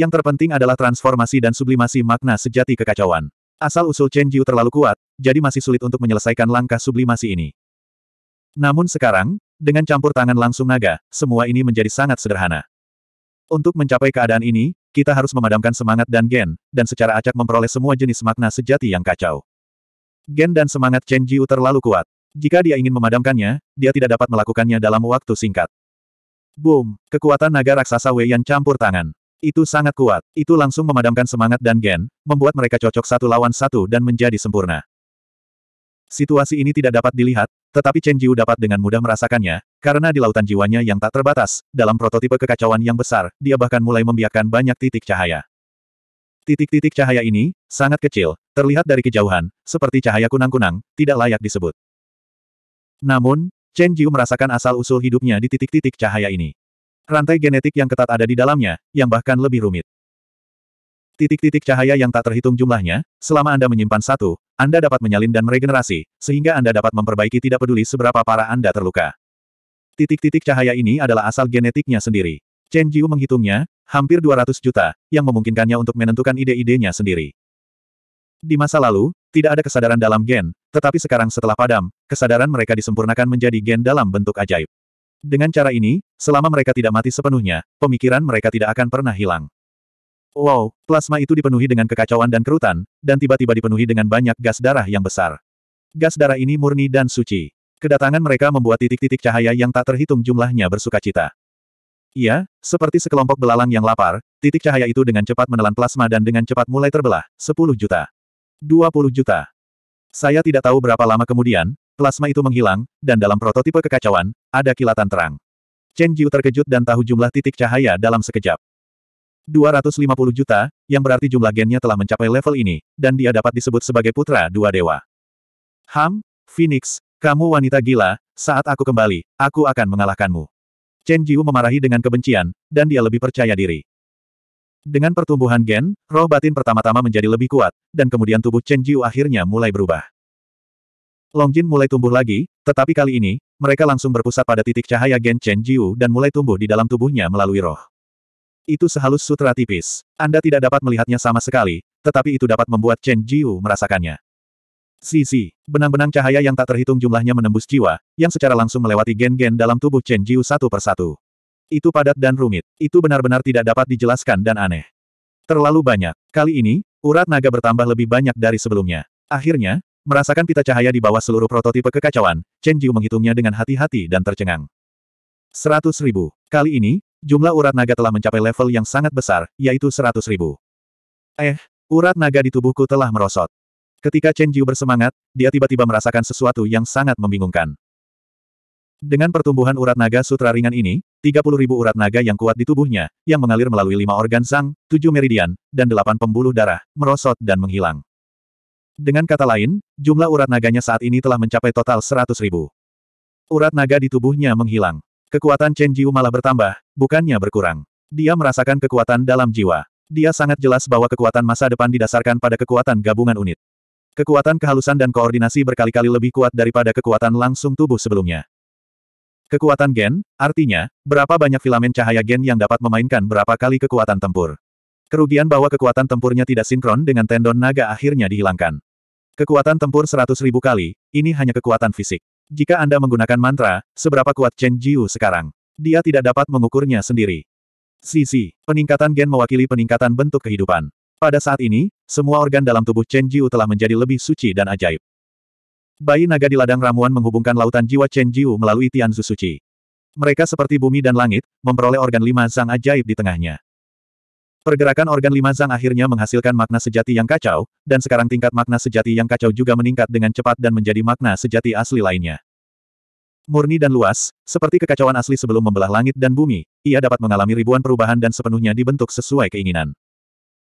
Yang terpenting adalah transformasi dan sublimasi makna sejati kekacauan. Asal-usul Chen Jiu terlalu kuat, jadi masih sulit untuk menyelesaikan langkah sublimasi ini. Namun sekarang, dengan campur tangan langsung naga, semua ini menjadi sangat sederhana. Untuk mencapai keadaan ini, kita harus memadamkan semangat dan gen, dan secara acak memperoleh semua jenis makna sejati yang kacau. Gen dan semangat Chen Jiu terlalu kuat. Jika dia ingin memadamkannya, dia tidak dapat melakukannya dalam waktu singkat. Boom! Kekuatan naga raksasa Wei yang campur tangan. Itu sangat kuat. Itu langsung memadamkan semangat dan gen, membuat mereka cocok satu lawan satu dan menjadi sempurna. Situasi ini tidak dapat dilihat, tetapi Chen Jiu dapat dengan mudah merasakannya, karena di lautan jiwanya yang tak terbatas, dalam prototipe kekacauan yang besar, dia bahkan mulai membiarkan banyak titik cahaya. Titik-titik cahaya ini, sangat kecil, terlihat dari kejauhan, seperti cahaya kunang-kunang, tidak layak disebut. Namun, Chen Jiu merasakan asal-usul hidupnya di titik-titik cahaya ini. Rantai genetik yang ketat ada di dalamnya, yang bahkan lebih rumit. Titik-titik cahaya yang tak terhitung jumlahnya, selama Anda menyimpan satu, Anda dapat menyalin dan meregenerasi, sehingga Anda dapat memperbaiki tidak peduli seberapa parah Anda terluka. Titik-titik cahaya ini adalah asal genetiknya sendiri. Chen Jiu menghitungnya, hampir 200 juta, yang memungkinkannya untuk menentukan ide-idenya sendiri. Di masa lalu, tidak ada kesadaran dalam gen, tetapi sekarang setelah padam, kesadaran mereka disempurnakan menjadi gen dalam bentuk ajaib. Dengan cara ini, selama mereka tidak mati sepenuhnya, pemikiran mereka tidak akan pernah hilang. Wow, plasma itu dipenuhi dengan kekacauan dan kerutan, dan tiba-tiba dipenuhi dengan banyak gas darah yang besar. Gas darah ini murni dan suci. Kedatangan mereka membuat titik-titik cahaya yang tak terhitung jumlahnya bersuka cita. Iya, seperti sekelompok belalang yang lapar, titik cahaya itu dengan cepat menelan plasma dan dengan cepat mulai terbelah, 10 juta. 20 juta. Saya tidak tahu berapa lama kemudian, plasma itu menghilang, dan dalam prototipe kekacauan, ada kilatan terang. Chen Jiu terkejut dan tahu jumlah titik cahaya dalam sekejap. 250 juta, yang berarti jumlah gennya telah mencapai level ini, dan dia dapat disebut sebagai putra dua dewa. Ham, Phoenix, kamu wanita gila, saat aku kembali, aku akan mengalahkanmu. Chen Jiu memarahi dengan kebencian, dan dia lebih percaya diri. Dengan pertumbuhan gen, roh batin pertama-tama menjadi lebih kuat, dan kemudian tubuh Chen Jiu akhirnya mulai berubah. Longjin mulai tumbuh lagi, tetapi kali ini, mereka langsung berpusat pada titik cahaya Gen Chen Jiu dan mulai tumbuh di dalam tubuhnya melalui roh. Itu sehalus sutra tipis. Anda tidak dapat melihatnya sama sekali, tetapi itu dapat membuat Chen Jiu merasakannya. Sisi, benang-benang cahaya yang tak terhitung jumlahnya menembus jiwa, yang secara langsung melewati gen-gen dalam tubuh Chen Jiu satu persatu. Itu padat dan rumit, itu benar-benar tidak dapat dijelaskan dan aneh. Terlalu banyak. Kali ini, urat naga bertambah lebih banyak dari sebelumnya. Akhirnya, Merasakan pita cahaya di bawah seluruh prototipe kekacauan, Chen Jiu menghitungnya dengan hati-hati dan tercengang. Seratus ribu. Kali ini, jumlah urat naga telah mencapai level yang sangat besar, yaitu seratus ribu. Eh, urat naga di tubuhku telah merosot. Ketika Chen Jiu bersemangat, dia tiba-tiba merasakan sesuatu yang sangat membingungkan. Dengan pertumbuhan urat naga sutra ringan ini, 30.000 ribu urat naga yang kuat di tubuhnya, yang mengalir melalui lima organ sang, tujuh meridian, dan delapan pembuluh darah, merosot dan menghilang. Dengan kata lain, jumlah urat naganya saat ini telah mencapai total 100 ribu. Urat naga di tubuhnya menghilang. Kekuatan Chen Jiu malah bertambah, bukannya berkurang. Dia merasakan kekuatan dalam jiwa. Dia sangat jelas bahwa kekuatan masa depan didasarkan pada kekuatan gabungan unit. Kekuatan kehalusan dan koordinasi berkali-kali lebih kuat daripada kekuatan langsung tubuh sebelumnya. Kekuatan gen, artinya, berapa banyak filamen cahaya gen yang dapat memainkan berapa kali kekuatan tempur. Kerugian bahwa kekuatan tempurnya tidak sinkron dengan tendon naga akhirnya dihilangkan. Kekuatan tempur 100.000 kali, ini hanya kekuatan fisik. Jika Anda menggunakan mantra, seberapa kuat Chen Jiu sekarang? Dia tidak dapat mengukurnya sendiri. Sisi, peningkatan gen mewakili peningkatan bentuk kehidupan. Pada saat ini, semua organ dalam tubuh Chen Jiu telah menjadi lebih suci dan ajaib. Bayi naga di ladang ramuan menghubungkan lautan jiwa Chen Jiu melalui Tianzu Suci. Mereka seperti bumi dan langit, memperoleh organ lima sang ajaib di tengahnya. Pergerakan organ lima zang akhirnya menghasilkan makna sejati yang kacau, dan sekarang tingkat makna sejati yang kacau juga meningkat dengan cepat dan menjadi makna sejati asli lainnya. Murni dan luas, seperti kekacauan asli sebelum membelah langit dan bumi, ia dapat mengalami ribuan perubahan dan sepenuhnya dibentuk sesuai keinginan.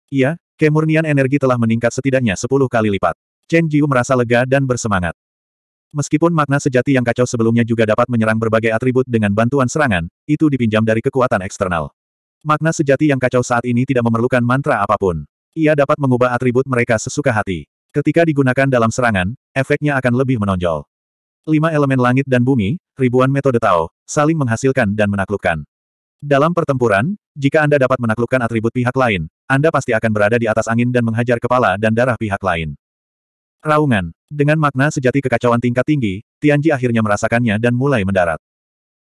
Ia, kemurnian energi telah meningkat setidaknya sepuluh kali lipat. Chen Jiu merasa lega dan bersemangat. Meskipun makna sejati yang kacau sebelumnya juga dapat menyerang berbagai atribut dengan bantuan serangan, itu dipinjam dari kekuatan eksternal. Makna sejati yang kacau saat ini tidak memerlukan mantra apapun. Ia dapat mengubah atribut mereka sesuka hati. Ketika digunakan dalam serangan, efeknya akan lebih menonjol. Lima elemen langit dan bumi, ribuan metode Tao, saling menghasilkan dan menaklukkan. Dalam pertempuran, jika Anda dapat menaklukkan atribut pihak lain, Anda pasti akan berada di atas angin dan menghajar kepala dan darah pihak lain. Raungan. Dengan makna sejati kekacauan tingkat tinggi, Tianji akhirnya merasakannya dan mulai mendarat.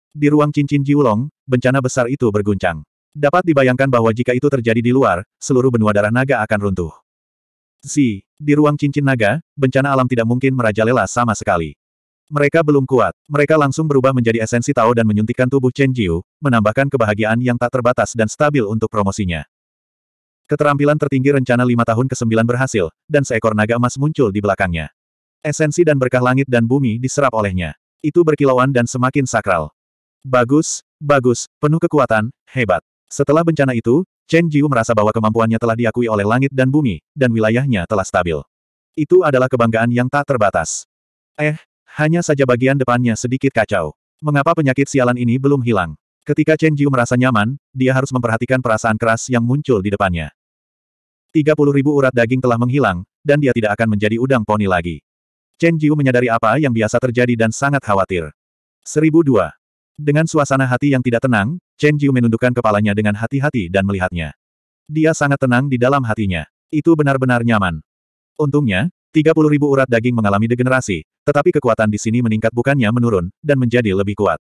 Di ruang cincin Jiulong, bencana besar itu berguncang. Dapat dibayangkan bahwa jika itu terjadi di luar, seluruh benua darah naga akan runtuh. Si, di ruang cincin naga, bencana alam tidak mungkin merajalela sama sekali. Mereka belum kuat. Mereka langsung berubah menjadi esensi Tao dan menyuntikkan tubuh Chen Jiu, menambahkan kebahagiaan yang tak terbatas dan stabil untuk promosinya. Keterampilan tertinggi rencana lima tahun ke-9 berhasil, dan seekor naga emas muncul di belakangnya. Esensi dan berkah langit dan bumi diserap olehnya. Itu berkilauan dan semakin sakral. Bagus, bagus, penuh kekuatan, hebat. Setelah bencana itu, Chen Jiu merasa bahwa kemampuannya telah diakui oleh langit dan bumi, dan wilayahnya telah stabil. Itu adalah kebanggaan yang tak terbatas. Eh, hanya saja bagian depannya sedikit kacau. Mengapa penyakit sialan ini belum hilang? Ketika Chen Jiu merasa nyaman, dia harus memperhatikan perasaan keras yang muncul di depannya. 30 ribu urat daging telah menghilang, dan dia tidak akan menjadi udang poni lagi. Chen Jiu menyadari apa yang biasa terjadi dan sangat khawatir. 1002. Dengan suasana hati yang tidak tenang, Chen Jiu menundukkan kepalanya dengan hati-hati dan melihatnya. Dia sangat tenang di dalam hatinya. Itu benar-benar nyaman. Untungnya, 30 ribu urat daging mengalami degenerasi, tetapi kekuatan di sini meningkat bukannya menurun, dan menjadi lebih kuat.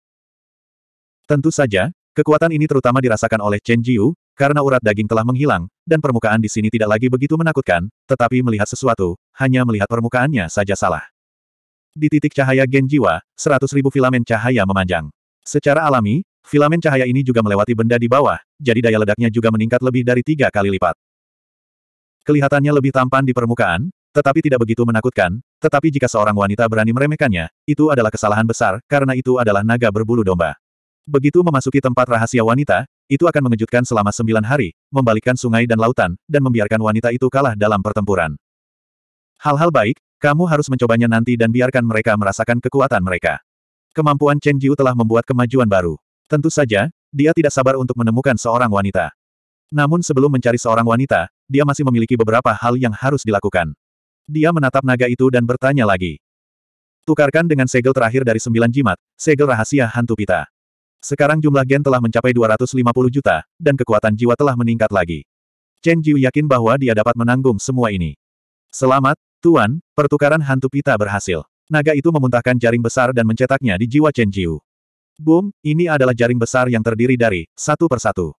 Tentu saja, kekuatan ini terutama dirasakan oleh Chen Jiu, karena urat daging telah menghilang, dan permukaan di sini tidak lagi begitu menakutkan, tetapi melihat sesuatu, hanya melihat permukaannya saja salah. Di titik cahaya gen jiwa, 100.000 filamen cahaya memanjang. Secara alami, Filamen cahaya ini juga melewati benda di bawah, jadi daya ledaknya juga meningkat lebih dari tiga kali lipat. Kelihatannya lebih tampan di permukaan, tetapi tidak begitu menakutkan, tetapi jika seorang wanita berani meremehkannya, itu adalah kesalahan besar, karena itu adalah naga berbulu domba. Begitu memasuki tempat rahasia wanita, itu akan mengejutkan selama sembilan hari, membalikkan sungai dan lautan, dan membiarkan wanita itu kalah dalam pertempuran. Hal-hal baik, kamu harus mencobanya nanti dan biarkan mereka merasakan kekuatan mereka. Kemampuan Chen Jiu telah membuat kemajuan baru. Tentu saja, dia tidak sabar untuk menemukan seorang wanita. Namun sebelum mencari seorang wanita, dia masih memiliki beberapa hal yang harus dilakukan. Dia menatap naga itu dan bertanya lagi. Tukarkan dengan segel terakhir dari sembilan jimat, segel rahasia hantu pita. Sekarang jumlah gen telah mencapai 250 juta, dan kekuatan jiwa telah meningkat lagi. Chen Jiu yakin bahwa dia dapat menanggung semua ini. Selamat, Tuan, pertukaran hantu pita berhasil. Naga itu memuntahkan jaring besar dan mencetaknya di jiwa Chen Jiu. Boom, ini adalah jaring besar yang terdiri dari, satu persatu.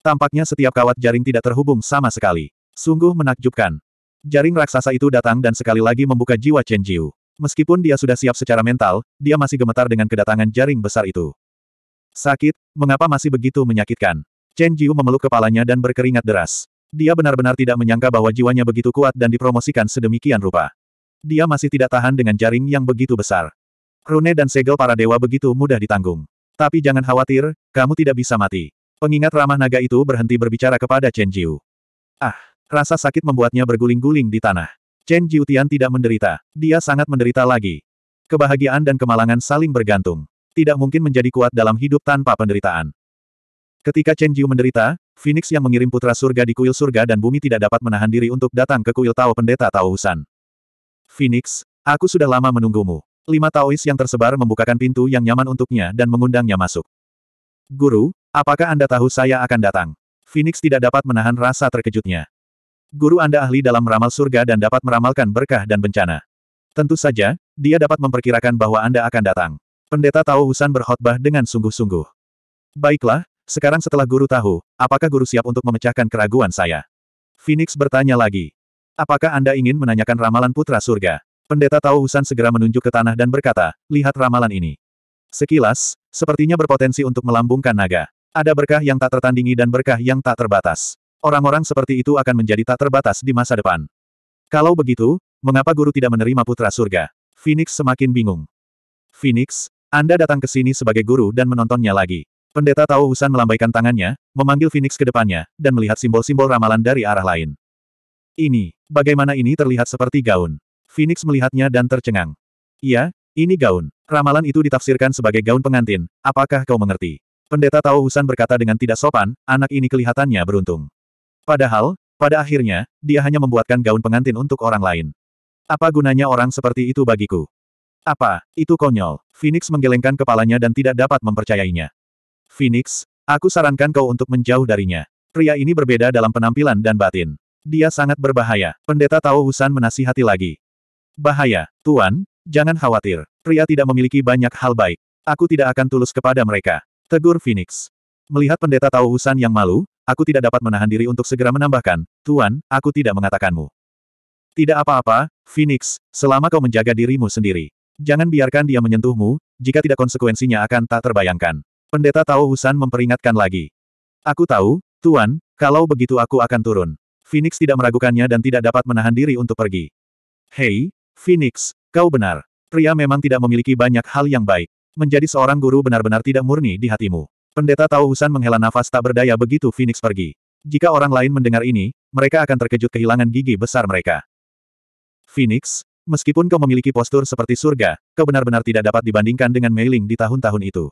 Tampaknya setiap kawat jaring tidak terhubung sama sekali. Sungguh menakjubkan. Jaring raksasa itu datang dan sekali lagi membuka jiwa Chen Jiu. Meskipun dia sudah siap secara mental, dia masih gemetar dengan kedatangan jaring besar itu. Sakit, mengapa masih begitu menyakitkan? Chen Jiu memeluk kepalanya dan berkeringat deras. Dia benar-benar tidak menyangka bahwa jiwanya begitu kuat dan dipromosikan sedemikian rupa. Dia masih tidak tahan dengan jaring yang begitu besar. Rune dan segel para dewa begitu mudah ditanggung. Tapi jangan khawatir, kamu tidak bisa mati. Pengingat ramah naga itu berhenti berbicara kepada Chen Jiu. Ah, rasa sakit membuatnya berguling-guling di tanah. Chen Jiu Tian tidak menderita, dia sangat menderita lagi. Kebahagiaan dan kemalangan saling bergantung. Tidak mungkin menjadi kuat dalam hidup tanpa penderitaan. Ketika Chen Jiu menderita, Phoenix yang mengirim putra surga di kuil surga dan bumi tidak dapat menahan diri untuk datang ke kuil Tao Pendeta Tao Husan. Phoenix, aku sudah lama menunggumu. Lima Taois yang tersebar membukakan pintu yang nyaman untuknya dan mengundangnya masuk. Guru, apakah Anda tahu saya akan datang? Phoenix tidak dapat menahan rasa terkejutnya. Guru Anda ahli dalam meramal surga dan dapat meramalkan berkah dan bencana. Tentu saja, dia dapat memperkirakan bahwa Anda akan datang. Pendeta Tao Husan berkhotbah dengan sungguh-sungguh. Baiklah, sekarang setelah guru tahu, apakah guru siap untuk memecahkan keraguan saya? Phoenix bertanya lagi. Apakah Anda ingin menanyakan ramalan putra surga? Pendeta Tao Husan segera menunjuk ke tanah dan berkata, lihat ramalan ini. Sekilas, sepertinya berpotensi untuk melambungkan naga. Ada berkah yang tak tertandingi dan berkah yang tak terbatas. Orang-orang seperti itu akan menjadi tak terbatas di masa depan. Kalau begitu, mengapa guru tidak menerima putra surga? Phoenix semakin bingung. Phoenix, Anda datang ke sini sebagai guru dan menontonnya lagi. Pendeta Tao Husan melambaikan tangannya, memanggil Phoenix ke depannya, dan melihat simbol-simbol ramalan dari arah lain. Ini, bagaimana ini terlihat seperti gaun? Phoenix melihatnya dan tercengang. Iya, ini gaun. Ramalan itu ditafsirkan sebagai gaun pengantin. Apakah kau mengerti? Pendeta Tao Husan berkata dengan tidak sopan, anak ini kelihatannya beruntung. Padahal, pada akhirnya, dia hanya membuatkan gaun pengantin untuk orang lain. Apa gunanya orang seperti itu bagiku? Apa? Itu konyol. Phoenix menggelengkan kepalanya dan tidak dapat mempercayainya. Phoenix, aku sarankan kau untuk menjauh darinya. Pria ini berbeda dalam penampilan dan batin. Dia sangat berbahaya. Pendeta Tao Husan menasihati lagi. Bahaya, Tuan, jangan khawatir. Pria tidak memiliki banyak hal baik. Aku tidak akan tulus kepada mereka. Tegur Phoenix. Melihat pendeta Tao Husan yang malu, aku tidak dapat menahan diri untuk segera menambahkan, Tuan, aku tidak mengatakanmu. Tidak apa-apa, Phoenix, selama kau menjaga dirimu sendiri. Jangan biarkan dia menyentuhmu, jika tidak konsekuensinya akan tak terbayangkan. Pendeta Tao Husan memperingatkan lagi. Aku tahu, Tuan, kalau begitu aku akan turun. Phoenix tidak meragukannya dan tidak dapat menahan diri untuk pergi. Hei, Phoenix, kau benar. Pria memang tidak memiliki banyak hal yang baik. Menjadi seorang guru benar-benar tidak murni di hatimu. Pendeta Tao Husan menghela nafas tak berdaya begitu Phoenix pergi. Jika orang lain mendengar ini, mereka akan terkejut kehilangan gigi besar mereka. Phoenix, meskipun kau memiliki postur seperti surga, kau benar-benar tidak dapat dibandingkan dengan Meiling di tahun-tahun itu.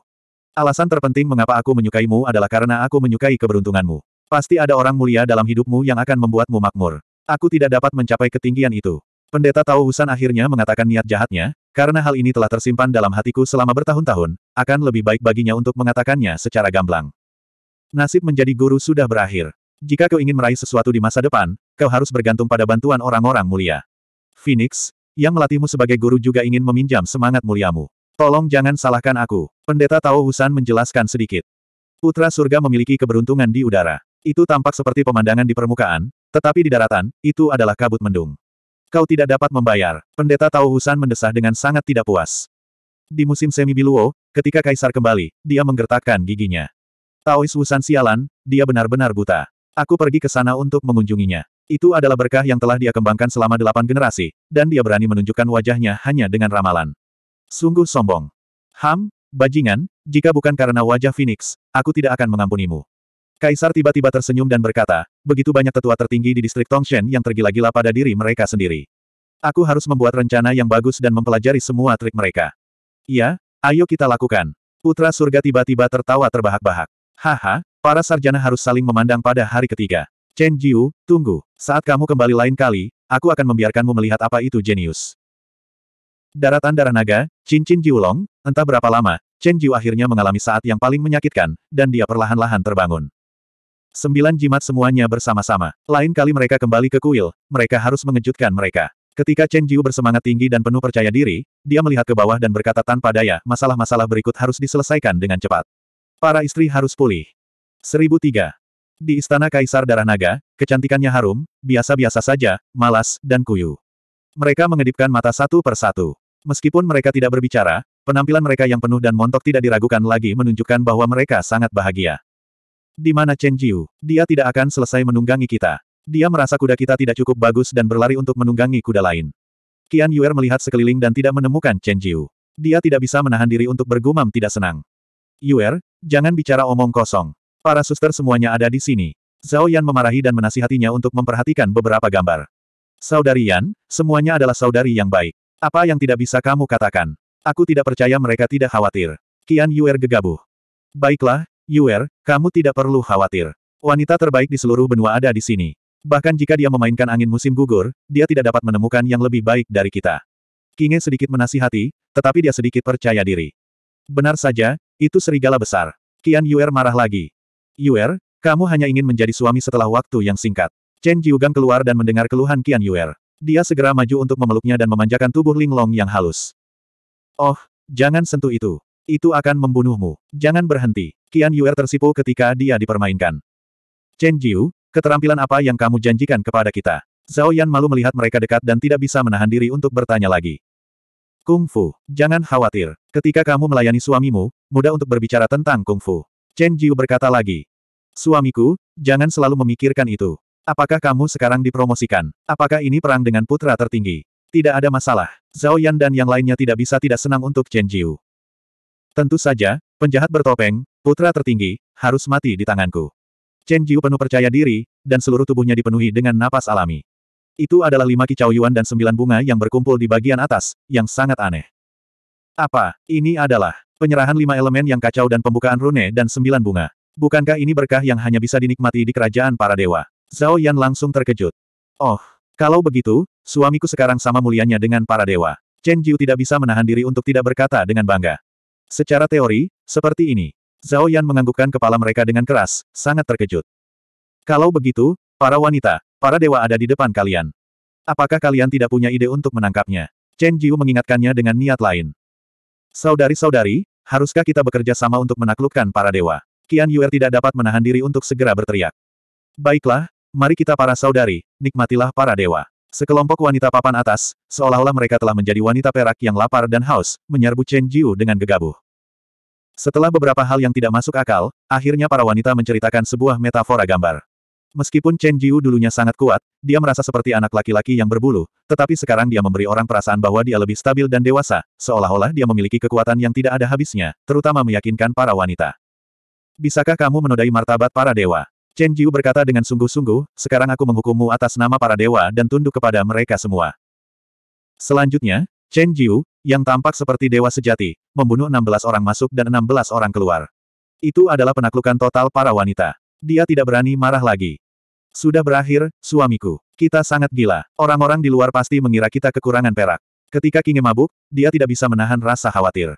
Alasan terpenting mengapa aku menyukaimu adalah karena aku menyukai keberuntunganmu. Pasti ada orang mulia dalam hidupmu yang akan membuatmu makmur. Aku tidak dapat mencapai ketinggian itu. Pendeta Tao Husan akhirnya mengatakan niat jahatnya, karena hal ini telah tersimpan dalam hatiku selama bertahun-tahun, akan lebih baik baginya untuk mengatakannya secara gamblang. Nasib menjadi guru sudah berakhir. Jika kau ingin meraih sesuatu di masa depan, kau harus bergantung pada bantuan orang-orang mulia. Phoenix, yang melatihmu sebagai guru juga ingin meminjam semangat muliamu. Tolong jangan salahkan aku. Pendeta Tao Husan menjelaskan sedikit. Putra surga memiliki keberuntungan di udara. Itu tampak seperti pemandangan di permukaan, tetapi di daratan, itu adalah kabut mendung. Kau tidak dapat membayar. Pendeta Tao Husan mendesah dengan sangat tidak puas. Di musim semi Biluo, ketika Kaisar kembali, dia menggertakkan giginya. Taois Husan sialan, dia benar-benar buta. Aku pergi ke sana untuk mengunjunginya. Itu adalah berkah yang telah dia kembangkan selama delapan generasi, dan dia berani menunjukkan wajahnya hanya dengan ramalan. Sungguh sombong. Ham, bajingan, jika bukan karena wajah Phoenix, aku tidak akan mengampunimu. Kaisar tiba-tiba tersenyum dan berkata, begitu banyak tetua tertinggi di distrik Tongshen yang tergila-gila pada diri mereka sendiri. Aku harus membuat rencana yang bagus dan mempelajari semua trik mereka. Iya, ayo kita lakukan. Putra surga tiba-tiba tertawa terbahak-bahak. Haha, para sarjana harus saling memandang pada hari ketiga. Chen Jiu, tunggu. Saat kamu kembali lain kali, aku akan membiarkanmu melihat apa itu jenius. Daratan darah naga, cincin Jiulong, entah berapa lama, Chen Jiu akhirnya mengalami saat yang paling menyakitkan, dan dia perlahan-lahan terbangun. Sembilan jimat semuanya bersama-sama. Lain kali mereka kembali ke kuil, mereka harus mengejutkan mereka. Ketika Chen Jiu bersemangat tinggi dan penuh percaya diri, dia melihat ke bawah dan berkata tanpa daya, masalah-masalah berikut harus diselesaikan dengan cepat. Para istri harus pulih. 1003. Di Istana Kaisar Darah Naga, kecantikannya harum, biasa-biasa saja, malas, dan kuyu. Mereka mengedipkan mata satu per satu. Meskipun mereka tidak berbicara, penampilan mereka yang penuh dan montok tidak diragukan lagi menunjukkan bahwa mereka sangat bahagia. Di mana Chen Jiu? Dia tidak akan selesai menunggangi kita. Dia merasa kuda kita tidak cukup bagus dan berlari untuk menunggangi kuda lain. Qian Yuer melihat sekeliling dan tidak menemukan Chen Jiu. Dia tidak bisa menahan diri untuk bergumam tidak senang. Yuer, jangan bicara omong kosong. Para suster semuanya ada di sini. Zhao Yan memarahi dan menasihatinya untuk memperhatikan beberapa gambar. Saudari Yan, semuanya adalah saudari yang baik. Apa yang tidak bisa kamu katakan? Aku tidak percaya mereka tidak khawatir. Qian Yuer gegabuh. Baiklah, Yuer, kamu tidak perlu khawatir. Wanita terbaik di seluruh benua ada di sini. Bahkan jika dia memainkan angin musim gugur, dia tidak dapat menemukan yang lebih baik dari kita. Kinge sedikit menasihati, tetapi dia sedikit percaya diri. Benar saja, itu serigala besar. Kian Yuer marah lagi. Yuer, kamu hanya ingin menjadi suami setelah waktu yang singkat. Chen Jiugang keluar dan mendengar keluhan Kian Yuer. Dia segera maju untuk memeluknya dan memanjakan tubuh Linglong yang halus. Oh, jangan sentuh itu. Itu akan membunuhmu. Jangan berhenti. Qian Yuer tersipu ketika dia dipermainkan. Chen Jiu, keterampilan apa yang kamu janjikan kepada kita? Zhao Yan malu melihat mereka dekat dan tidak bisa menahan diri untuk bertanya lagi. Kung Fu, jangan khawatir. Ketika kamu melayani suamimu, mudah untuk berbicara tentang Kung Fu. Chen Jiu berkata lagi. Suamiku, jangan selalu memikirkan itu. Apakah kamu sekarang dipromosikan? Apakah ini perang dengan putra tertinggi? Tidak ada masalah. Zhao Yan dan yang lainnya tidak bisa tidak senang untuk Chen Jiu. Tentu saja, penjahat bertopeng, putra tertinggi, harus mati di tanganku. Chen Jiu penuh percaya diri, dan seluruh tubuhnya dipenuhi dengan napas alami. Itu adalah lima kicau yuan dan sembilan bunga yang berkumpul di bagian atas, yang sangat aneh. Apa, ini adalah penyerahan lima elemen yang kacau dan pembukaan rune dan sembilan bunga. Bukankah ini berkah yang hanya bisa dinikmati di kerajaan para dewa? Zhao Yan langsung terkejut. Oh, kalau begitu, suamiku sekarang sama mulianya dengan para dewa. Chen Jiu tidak bisa menahan diri untuk tidak berkata dengan bangga. Secara teori, seperti ini. Zhao Yan menganggukkan kepala mereka dengan keras, sangat terkejut. Kalau begitu, para wanita, para dewa ada di depan kalian. Apakah kalian tidak punya ide untuk menangkapnya? Chen Jiu mengingatkannya dengan niat lain. Saudari-saudari, haruskah kita bekerja sama untuk menaklukkan para dewa? Qian Yuer tidak dapat menahan diri untuk segera berteriak. Baiklah, mari kita para saudari, nikmatilah para dewa. Sekelompok wanita papan atas, seolah-olah mereka telah menjadi wanita perak yang lapar dan haus, menyerbu Chen Jiu dengan gegabah. Setelah beberapa hal yang tidak masuk akal, akhirnya para wanita menceritakan sebuah metafora gambar. Meskipun Chen Jiu dulunya sangat kuat, dia merasa seperti anak laki-laki yang berbulu, tetapi sekarang dia memberi orang perasaan bahwa dia lebih stabil dan dewasa, seolah-olah dia memiliki kekuatan yang tidak ada habisnya, terutama meyakinkan para wanita. Bisakah kamu menodai martabat para dewa? Chen Jiu berkata dengan sungguh-sungguh, sekarang aku menghukummu atas nama para dewa dan tunduk kepada mereka semua. Selanjutnya, Chen Jiu, yang tampak seperti dewa sejati, membunuh 16 orang masuk dan 16 orang keluar. Itu adalah penaklukan total para wanita. Dia tidak berani marah lagi. Sudah berakhir, suamiku. Kita sangat gila. Orang-orang di luar pasti mengira kita kekurangan perak. Ketika Kinge mabuk, dia tidak bisa menahan rasa khawatir.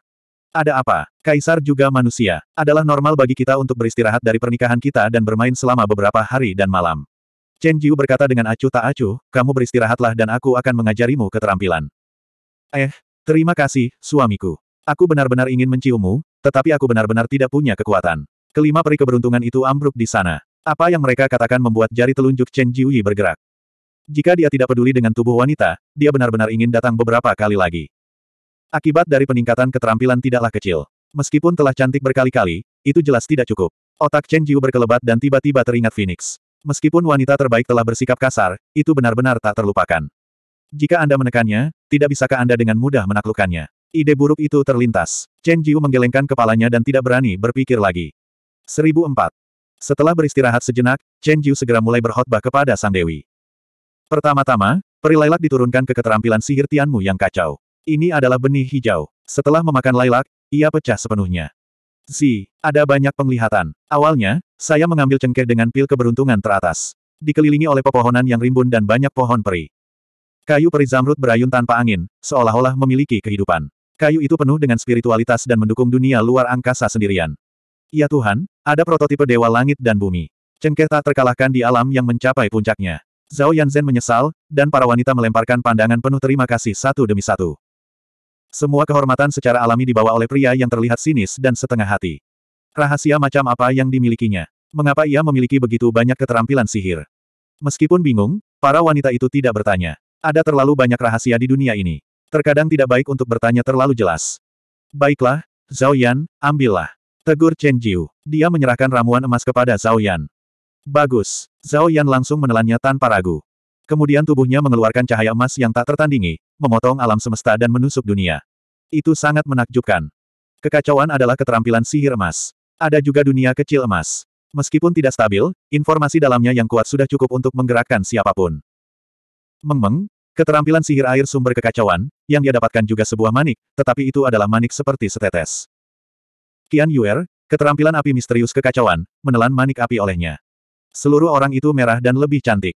Ada apa? Kaisar juga manusia. Adalah normal bagi kita untuk beristirahat dari pernikahan kita dan bermain selama beberapa hari dan malam. Chen Jiu berkata dengan acuh tak acuh, kamu beristirahatlah dan aku akan mengajarimu keterampilan. Eh, terima kasih, suamiku. Aku benar-benar ingin menciummu, tetapi aku benar-benar tidak punya kekuatan. Kelima peri keberuntungan itu ambruk di sana. Apa yang mereka katakan membuat jari telunjuk Chen Jiuyi bergerak. Jika dia tidak peduli dengan tubuh wanita, dia benar-benar ingin datang beberapa kali lagi. Akibat dari peningkatan keterampilan tidaklah kecil. Meskipun telah cantik berkali-kali, itu jelas tidak cukup. Otak Chen Jiu berkelebat dan tiba-tiba teringat Phoenix. Meskipun wanita terbaik telah bersikap kasar, itu benar-benar tak terlupakan. Jika Anda menekannya, tidak bisakah Anda dengan mudah menaklukkannya? Ide buruk itu terlintas. Chen Jiu menggelengkan kepalanya dan tidak berani berpikir lagi. 1004. Setelah beristirahat sejenak, Chen Jiu segera mulai berkhotbah kepada Sang Dewi. Pertama-tama, perilailak diturunkan ke keterampilan sihir Tianmu yang kacau. Ini adalah benih hijau. Setelah memakan lilac, ia pecah sepenuhnya. Zi, ada banyak penglihatan. Awalnya, saya mengambil cengkeh dengan pil keberuntungan teratas. Dikelilingi oleh pepohonan yang rimbun dan banyak pohon peri. Kayu peri zamrud berayun tanpa angin, seolah-olah memiliki kehidupan. Kayu itu penuh dengan spiritualitas dan mendukung dunia luar angkasa sendirian. Ya Tuhan, ada prototipe dewa langit dan bumi. Cengkeh tak terkalahkan di alam yang mencapai puncaknya. Zhao Yanzhen menyesal, dan para wanita melemparkan pandangan penuh terima kasih satu demi satu. Semua kehormatan secara alami dibawa oleh pria yang terlihat sinis dan setengah hati. Rahasia macam apa yang dimilikinya? Mengapa ia memiliki begitu banyak keterampilan sihir? Meskipun bingung, para wanita itu tidak bertanya. Ada terlalu banyak rahasia di dunia ini. Terkadang tidak baik untuk bertanya terlalu jelas. Baiklah, Zhao Yan, ambillah. Tegur Chen Jiu. Dia menyerahkan ramuan emas kepada Zhao Yan. Bagus. Zhao Yan langsung menelannya tanpa ragu. Kemudian tubuhnya mengeluarkan cahaya emas yang tak tertandingi, memotong alam semesta dan menusuk dunia. Itu sangat menakjubkan. Kekacauan adalah keterampilan sihir emas. Ada juga dunia kecil emas. Meskipun tidak stabil, informasi dalamnya yang kuat sudah cukup untuk menggerakkan siapapun. Mengmeng, keterampilan sihir air sumber kekacauan, yang dia dapatkan juga sebuah manik, tetapi itu adalah manik seperti setetes. Kian Yuer, keterampilan api misterius kekacauan, menelan manik api olehnya. Seluruh orang itu merah dan lebih cantik.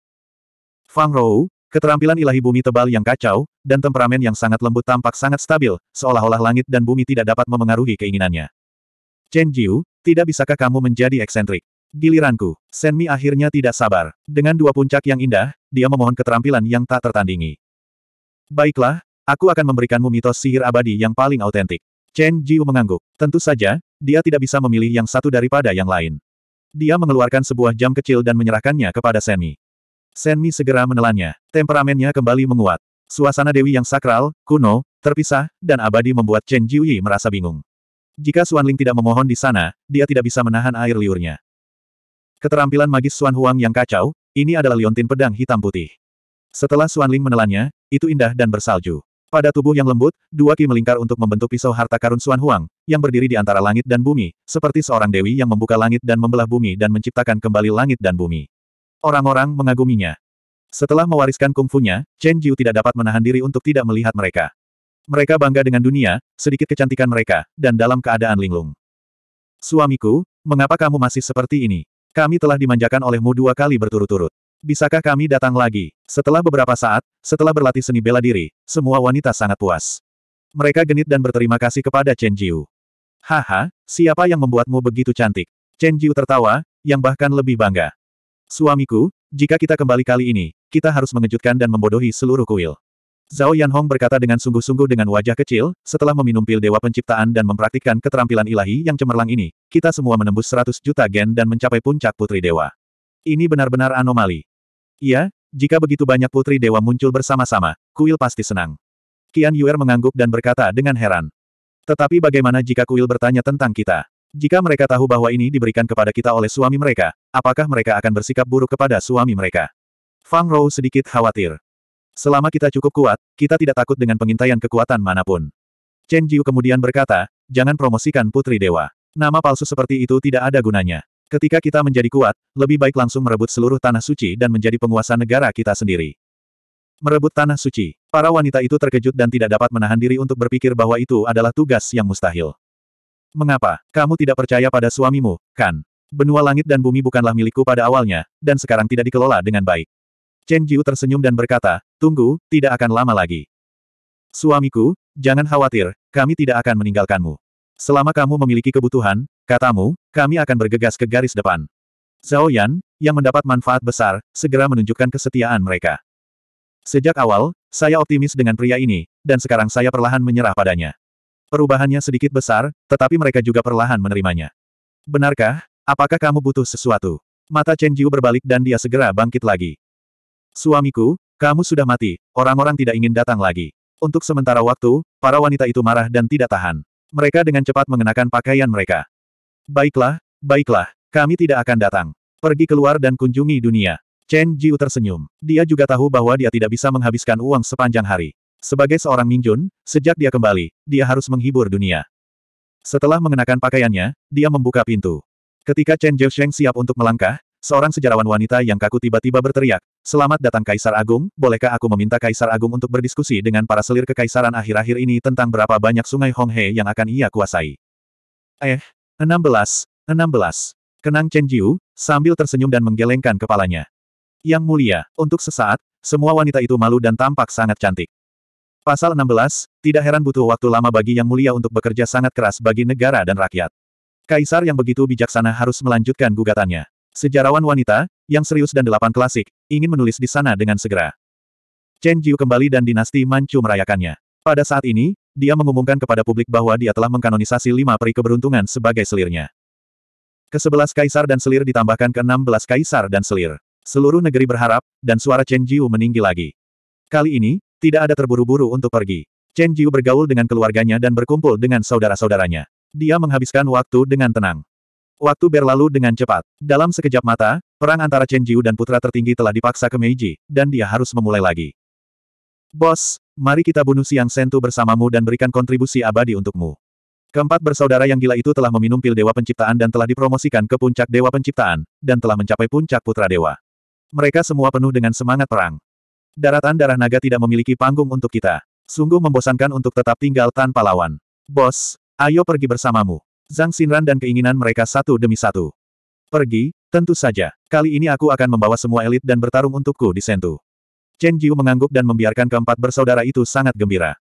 Fang Rou, keterampilan ilahi bumi tebal yang kacau, dan temperamen yang sangat lembut tampak sangat stabil, seolah-olah langit dan bumi tidak dapat memengaruhi keinginannya. Chen Jiu, tidak bisakah kamu menjadi eksentrik? Giliranku, Mi akhirnya tidak sabar. Dengan dua puncak yang indah, dia memohon keterampilan yang tak tertandingi. Baiklah, aku akan memberikanmu mitos sihir abadi yang paling autentik. Chen Jiu mengangguk. Tentu saja, dia tidak bisa memilih yang satu daripada yang lain. Dia mengeluarkan sebuah jam kecil dan menyerahkannya kepada Mi. Senmi segera menelannya. Temperamennya kembali menguat. Suasana Dewi yang sakral, kuno, terpisah, dan abadi membuat Chen Jiuyi merasa bingung. Jika Suan Ling tidak memohon di sana, dia tidak bisa menahan air liurnya. Keterampilan magis Xuan Huang yang kacau, ini adalah liontin pedang hitam putih. Setelah Suan Ling menelannya, itu indah dan bersalju. Pada tubuh yang lembut, dua ki melingkar untuk membentuk pisau harta karun Xuan Huang, yang berdiri di antara langit dan bumi, seperti seorang dewi yang membuka langit dan membelah bumi dan menciptakan kembali langit dan bumi. Orang-orang mengaguminya. Setelah mewariskan kungfunya, Chen Jiu tidak dapat menahan diri untuk tidak melihat mereka. Mereka bangga dengan dunia, sedikit kecantikan mereka, dan dalam keadaan linglung. Suamiku, mengapa kamu masih seperti ini? Kami telah dimanjakan olehmu dua kali berturut-turut. Bisakah kami datang lagi? Setelah beberapa saat, setelah berlatih seni bela diri, semua wanita sangat puas. Mereka genit dan berterima kasih kepada Chen Jiu. Haha, siapa yang membuatmu begitu cantik? Chen Jiu tertawa, yang bahkan lebih bangga. Suamiku, jika kita kembali kali ini, kita harus mengejutkan dan membodohi seluruh kuil. Zhao Yanhong berkata dengan sungguh-sungguh dengan wajah kecil, setelah meminum pil Dewa Penciptaan dan mempraktikkan keterampilan ilahi yang cemerlang ini, kita semua menembus 100 juta gen dan mencapai puncak Putri Dewa. Ini benar-benar anomali. Iya, jika begitu banyak Putri Dewa muncul bersama-sama, kuil pasti senang. Qian Yuer mengangguk dan berkata dengan heran. Tetapi bagaimana jika kuil bertanya tentang kita? Jika mereka tahu bahwa ini diberikan kepada kita oleh suami mereka, apakah mereka akan bersikap buruk kepada suami mereka? Fang Rou sedikit khawatir. Selama kita cukup kuat, kita tidak takut dengan pengintaian kekuatan manapun. Chen Jiu kemudian berkata, jangan promosikan Putri Dewa. Nama palsu seperti itu tidak ada gunanya. Ketika kita menjadi kuat, lebih baik langsung merebut seluruh tanah suci dan menjadi penguasa negara kita sendiri. Merebut tanah suci. Para wanita itu terkejut dan tidak dapat menahan diri untuk berpikir bahwa itu adalah tugas yang mustahil. Mengapa? Kamu tidak percaya pada suamimu, kan? Benua langit dan bumi bukanlah milikku pada awalnya, dan sekarang tidak dikelola dengan baik. Chen Jiu tersenyum dan berkata, tunggu, tidak akan lama lagi. Suamiku, jangan khawatir, kami tidak akan meninggalkanmu. Selama kamu memiliki kebutuhan, katamu, kami akan bergegas ke garis depan. Zhao Yan, yang mendapat manfaat besar, segera menunjukkan kesetiaan mereka. Sejak awal, saya optimis dengan pria ini, dan sekarang saya perlahan menyerah padanya. Perubahannya sedikit besar, tetapi mereka juga perlahan menerimanya. Benarkah? Apakah kamu butuh sesuatu? Mata Chen Jiu berbalik dan dia segera bangkit lagi. Suamiku, kamu sudah mati, orang-orang tidak ingin datang lagi. Untuk sementara waktu, para wanita itu marah dan tidak tahan. Mereka dengan cepat mengenakan pakaian mereka. Baiklah, baiklah, kami tidak akan datang. Pergi keluar dan kunjungi dunia. Chen Jiu tersenyum. Dia juga tahu bahwa dia tidak bisa menghabiskan uang sepanjang hari. Sebagai seorang Mingjun, sejak dia kembali, dia harus menghibur dunia. Setelah mengenakan pakaiannya, dia membuka pintu. Ketika Chen Zhesheng siap untuk melangkah, seorang sejarawan wanita yang kaku tiba-tiba berteriak, Selamat datang Kaisar Agung, bolehkah aku meminta Kaisar Agung untuk berdiskusi dengan para selir kekaisaran akhir-akhir ini tentang berapa banyak sungai Honghe yang akan ia kuasai? Eh, 16, 16. Kenang Chen Jiu, sambil tersenyum dan menggelengkan kepalanya. Yang mulia, untuk sesaat, semua wanita itu malu dan tampak sangat cantik. Pasal 16, tidak heran butuh waktu lama bagi Yang Mulia untuk bekerja sangat keras bagi negara dan rakyat. Kaisar yang begitu bijaksana harus melanjutkan gugatannya. Sejarawan wanita, yang serius dan delapan klasik, ingin menulis di sana dengan segera. Chen Jiu kembali dan dinasti Manchu merayakannya. Pada saat ini, dia mengumumkan kepada publik bahwa dia telah mengkanonisasi lima peri keberuntungan sebagai selirnya. Kesebelas kaisar dan selir ditambahkan ke enam belas kaisar dan selir. Seluruh negeri berharap, dan suara Chen Jiu meninggi lagi. Kali ini, tidak ada terburu-buru untuk pergi. Chen Jiu bergaul dengan keluarganya dan berkumpul dengan saudara-saudaranya. Dia menghabiskan waktu dengan tenang. Waktu berlalu dengan cepat. Dalam sekejap mata, perang antara Chen Jiu dan putra tertinggi telah dipaksa ke Meiji, dan dia harus memulai lagi. Bos, mari kita bunuh Siang Sentu bersamamu dan berikan kontribusi abadi untukmu. Keempat bersaudara yang gila itu telah meminum pil Dewa Penciptaan dan telah dipromosikan ke puncak Dewa Penciptaan, dan telah mencapai puncak Putra Dewa. Mereka semua penuh dengan semangat perang. Daratan darah naga tidak memiliki panggung untuk kita. Sungguh membosankan untuk tetap tinggal tanpa lawan. Bos, ayo pergi bersamamu. Zhang Xinran dan keinginan mereka satu demi satu. Pergi, tentu saja. Kali ini aku akan membawa semua elit dan bertarung untukku di Sentu. Chen Jiu mengangguk dan membiarkan keempat bersaudara itu sangat gembira.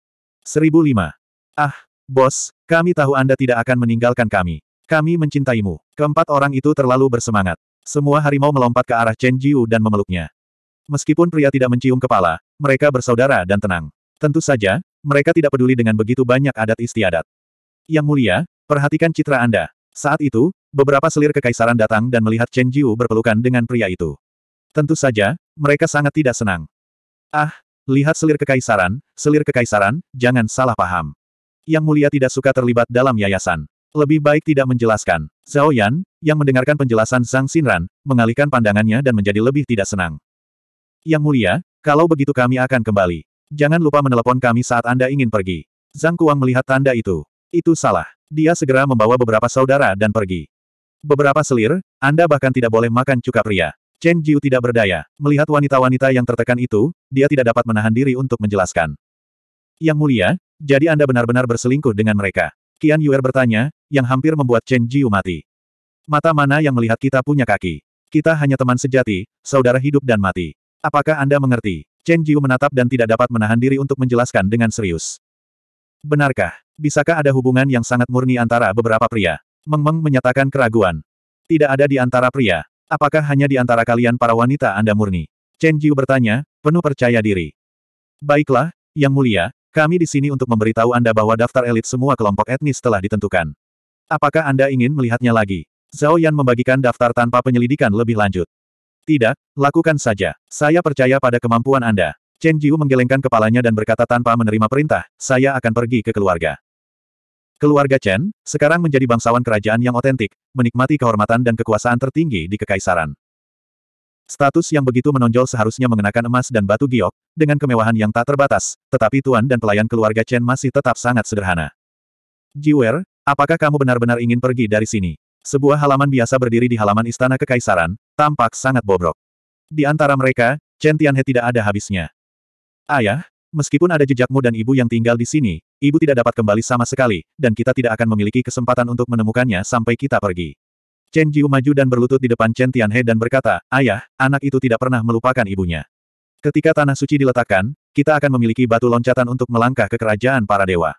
1005. Ah, bos, kami tahu Anda tidak akan meninggalkan kami. Kami mencintaimu. Keempat orang itu terlalu bersemangat. Semua harimau melompat ke arah Chen Jiu dan memeluknya. Meskipun pria tidak mencium kepala, mereka bersaudara dan tenang. Tentu saja, mereka tidak peduli dengan begitu banyak adat istiadat. Yang mulia, perhatikan citra Anda. Saat itu, beberapa selir kekaisaran datang dan melihat Chen Jiu berpelukan dengan pria itu. Tentu saja, mereka sangat tidak senang. Ah, lihat selir kekaisaran, selir kekaisaran, jangan salah paham. Yang mulia tidak suka terlibat dalam yayasan. Lebih baik tidak menjelaskan. Zhao Yan, yang mendengarkan penjelasan Zhang Xinran, mengalihkan pandangannya dan menjadi lebih tidak senang. Yang mulia, kalau begitu kami akan kembali. Jangan lupa menelepon kami saat Anda ingin pergi. Zhang Kuang melihat tanda itu. Itu salah. Dia segera membawa beberapa saudara dan pergi. Beberapa selir, Anda bahkan tidak boleh makan cuka pria. Chen Jiu tidak berdaya. Melihat wanita-wanita yang tertekan itu, dia tidak dapat menahan diri untuk menjelaskan. Yang mulia, jadi Anda benar-benar berselingkuh dengan mereka. Qian Yuer bertanya, yang hampir membuat Chen Jiu mati. Mata mana yang melihat kita punya kaki? Kita hanya teman sejati, saudara hidup dan mati. Apakah Anda mengerti? Chen Jiu menatap dan tidak dapat menahan diri untuk menjelaskan dengan serius. Benarkah? Bisakah ada hubungan yang sangat murni antara beberapa pria? Meng Meng menyatakan keraguan. Tidak ada di antara pria. Apakah hanya di antara kalian para wanita Anda murni? Chen Jiu bertanya, penuh percaya diri. Baiklah, Yang Mulia, kami di sini untuk memberitahu Anda bahwa daftar elit semua kelompok etnis telah ditentukan. Apakah Anda ingin melihatnya lagi? Zhao Yan membagikan daftar tanpa penyelidikan lebih lanjut. Tidak, lakukan saja. Saya percaya pada kemampuan Anda. Chen Jiu menggelengkan kepalanya dan berkata tanpa menerima perintah, saya akan pergi ke keluarga. Keluarga Chen, sekarang menjadi bangsawan kerajaan yang otentik, menikmati kehormatan dan kekuasaan tertinggi di kekaisaran. Status yang begitu menonjol seharusnya mengenakan emas dan batu giok, dengan kemewahan yang tak terbatas, tetapi tuan dan pelayan keluarga Chen masih tetap sangat sederhana. Jiwer, apakah kamu benar-benar ingin pergi dari sini? Sebuah halaman biasa berdiri di halaman istana kekaisaran, tampak sangat bobrok. Di antara mereka, Chen Tianhe tidak ada habisnya. Ayah, meskipun ada jejakmu dan ibu yang tinggal di sini, ibu tidak dapat kembali sama sekali, dan kita tidak akan memiliki kesempatan untuk menemukannya sampai kita pergi. Chen Jiu maju dan berlutut di depan Chen Tianhe dan berkata, Ayah, anak itu tidak pernah melupakan ibunya. Ketika Tanah Suci diletakkan, kita akan memiliki batu loncatan untuk melangkah ke kerajaan para dewa.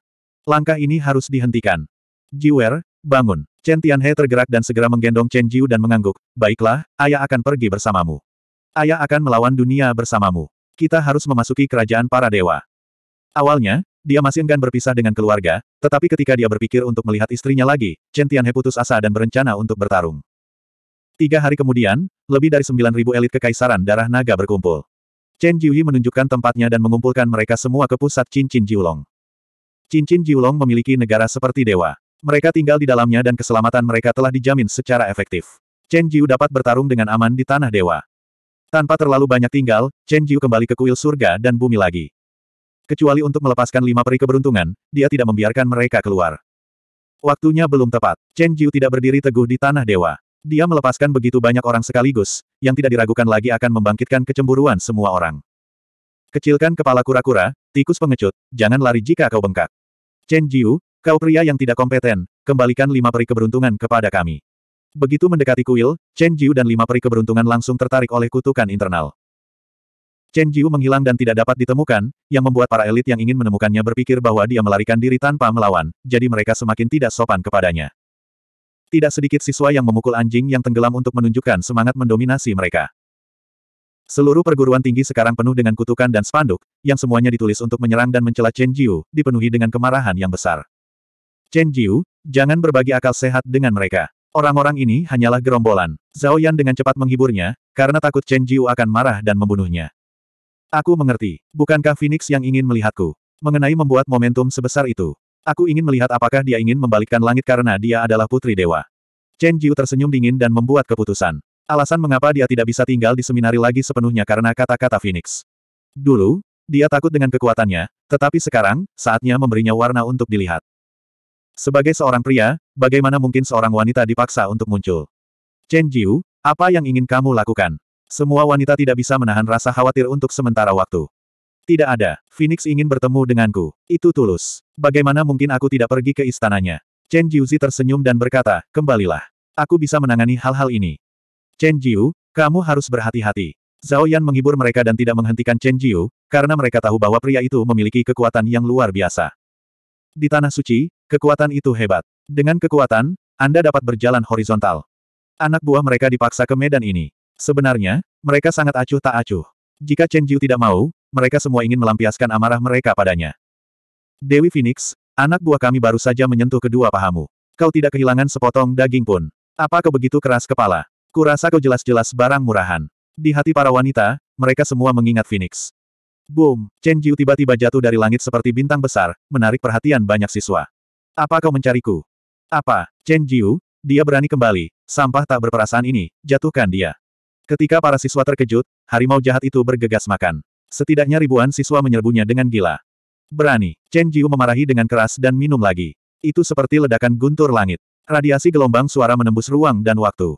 Langkah ini harus dihentikan. Jiwer, bangun. Chen Tianhe tergerak dan segera menggendong Chen Jiu dan mengangguk, baiklah, ayah akan pergi bersamamu. Ayah akan melawan dunia bersamamu. Kita harus memasuki kerajaan para dewa. Awalnya, dia masih enggan berpisah dengan keluarga, tetapi ketika dia berpikir untuk melihat istrinya lagi, Chen Tianhe putus asa dan berencana untuk bertarung. Tiga hari kemudian, lebih dari 9.000 elit kekaisaran darah naga berkumpul. Chen Jiuyi menunjukkan tempatnya dan mengumpulkan mereka semua ke pusat cincin Jiulong. Cincin Jiulong memiliki negara seperti dewa. Mereka tinggal di dalamnya dan keselamatan mereka telah dijamin secara efektif. Chen Jiu dapat bertarung dengan aman di Tanah Dewa. Tanpa terlalu banyak tinggal, Chen Jiu kembali ke kuil surga dan bumi lagi. Kecuali untuk melepaskan lima peri keberuntungan, dia tidak membiarkan mereka keluar. Waktunya belum tepat. Chen Jiu tidak berdiri teguh di Tanah Dewa. Dia melepaskan begitu banyak orang sekaligus, yang tidak diragukan lagi akan membangkitkan kecemburuan semua orang. Kecilkan kepala kura-kura, tikus pengecut, jangan lari jika kau bengkak. Chen Jiu, Kau pria yang tidak kompeten, kembalikan lima peri keberuntungan kepada kami. Begitu mendekati kuil, Chen Jiu dan lima peri keberuntungan langsung tertarik oleh kutukan internal. Chen Jiu menghilang dan tidak dapat ditemukan, yang membuat para elit yang ingin menemukannya berpikir bahwa dia melarikan diri tanpa melawan, jadi mereka semakin tidak sopan kepadanya. Tidak sedikit siswa yang memukul anjing yang tenggelam untuk menunjukkan semangat mendominasi mereka. Seluruh perguruan tinggi sekarang penuh dengan kutukan dan spanduk, yang semuanya ditulis untuk menyerang dan mencela Chen Jiu, dipenuhi dengan kemarahan yang besar. Chen Jiu, jangan berbagi akal sehat dengan mereka. Orang-orang ini hanyalah gerombolan. Zhao Yan dengan cepat menghiburnya, karena takut Chen Jiu akan marah dan membunuhnya. Aku mengerti. Bukankah Phoenix yang ingin melihatku? Mengenai membuat momentum sebesar itu. Aku ingin melihat apakah dia ingin membalikkan langit karena dia adalah putri dewa. Chen Jiu tersenyum dingin dan membuat keputusan. Alasan mengapa dia tidak bisa tinggal di seminari lagi sepenuhnya karena kata-kata Phoenix. Dulu, dia takut dengan kekuatannya, tetapi sekarang, saatnya memberinya warna untuk dilihat. Sebagai seorang pria, bagaimana mungkin seorang wanita dipaksa untuk muncul? Chen Jiu, apa yang ingin kamu lakukan? Semua wanita tidak bisa menahan rasa khawatir untuk sementara waktu. Tidak ada, Phoenix ingin bertemu denganku. Itu tulus. Bagaimana mungkin aku tidak pergi ke istananya? Chen Jiuzi tersenyum dan berkata, kembalilah. Aku bisa menangani hal-hal ini. Chen Jiu, kamu harus berhati-hati. Zhao Yan menghibur mereka dan tidak menghentikan Chen Jiu, karena mereka tahu bahwa pria itu memiliki kekuatan yang luar biasa. Di Tanah Suci, Kekuatan itu hebat. Dengan kekuatan, Anda dapat berjalan horizontal. Anak buah mereka dipaksa ke medan ini. Sebenarnya, mereka sangat acuh tak acuh. Jika Chen Jiu tidak mau, mereka semua ingin melampiaskan amarah mereka padanya. Dewi Phoenix, anak buah kami baru saja menyentuh kedua pahamu. Kau tidak kehilangan sepotong daging pun. Apa kau begitu keras kepala? Kurasa kau jelas-jelas barang murahan. Di hati para wanita, mereka semua mengingat Phoenix. Boom! Chen Jiu tiba-tiba jatuh dari langit seperti bintang besar, menarik perhatian banyak siswa. Apa kau mencariku? Apa, Chen Jiu, dia berani kembali, sampah tak berperasaan ini, jatuhkan dia. Ketika para siswa terkejut, harimau jahat itu bergegas makan. Setidaknya ribuan siswa menyerbunya dengan gila. Berani, Chen Jiu memarahi dengan keras dan minum lagi. Itu seperti ledakan guntur langit. Radiasi gelombang suara menembus ruang dan waktu.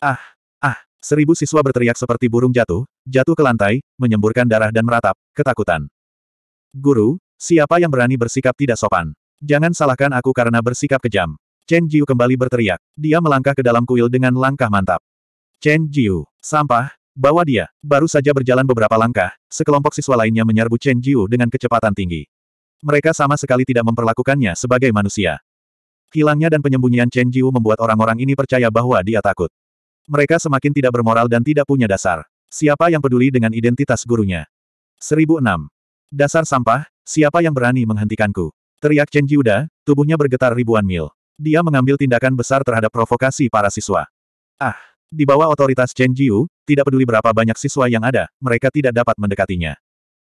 Ah, ah, seribu siswa berteriak seperti burung jatuh, jatuh ke lantai, menyemburkan darah dan meratap, ketakutan. Guru, siapa yang berani bersikap tidak sopan? Jangan salahkan aku karena bersikap kejam. Chen Jiu kembali berteriak. Dia melangkah ke dalam kuil dengan langkah mantap. Chen Jiu, sampah, bawa dia. Baru saja berjalan beberapa langkah, sekelompok siswa lainnya menyerbu Chen Jiu dengan kecepatan tinggi. Mereka sama sekali tidak memperlakukannya sebagai manusia. Hilangnya dan penyembunyian Chen Jiu membuat orang-orang ini percaya bahwa dia takut. Mereka semakin tidak bermoral dan tidak punya dasar. Siapa yang peduli dengan identitas gurunya? 1006. Dasar sampah, siapa yang berani menghentikanku? Teriak Chen Jiuda, tubuhnya bergetar ribuan mil. Dia mengambil tindakan besar terhadap provokasi para siswa. Ah, di bawah otoritas Chen Jiu, tidak peduli berapa banyak siswa yang ada, mereka tidak dapat mendekatinya.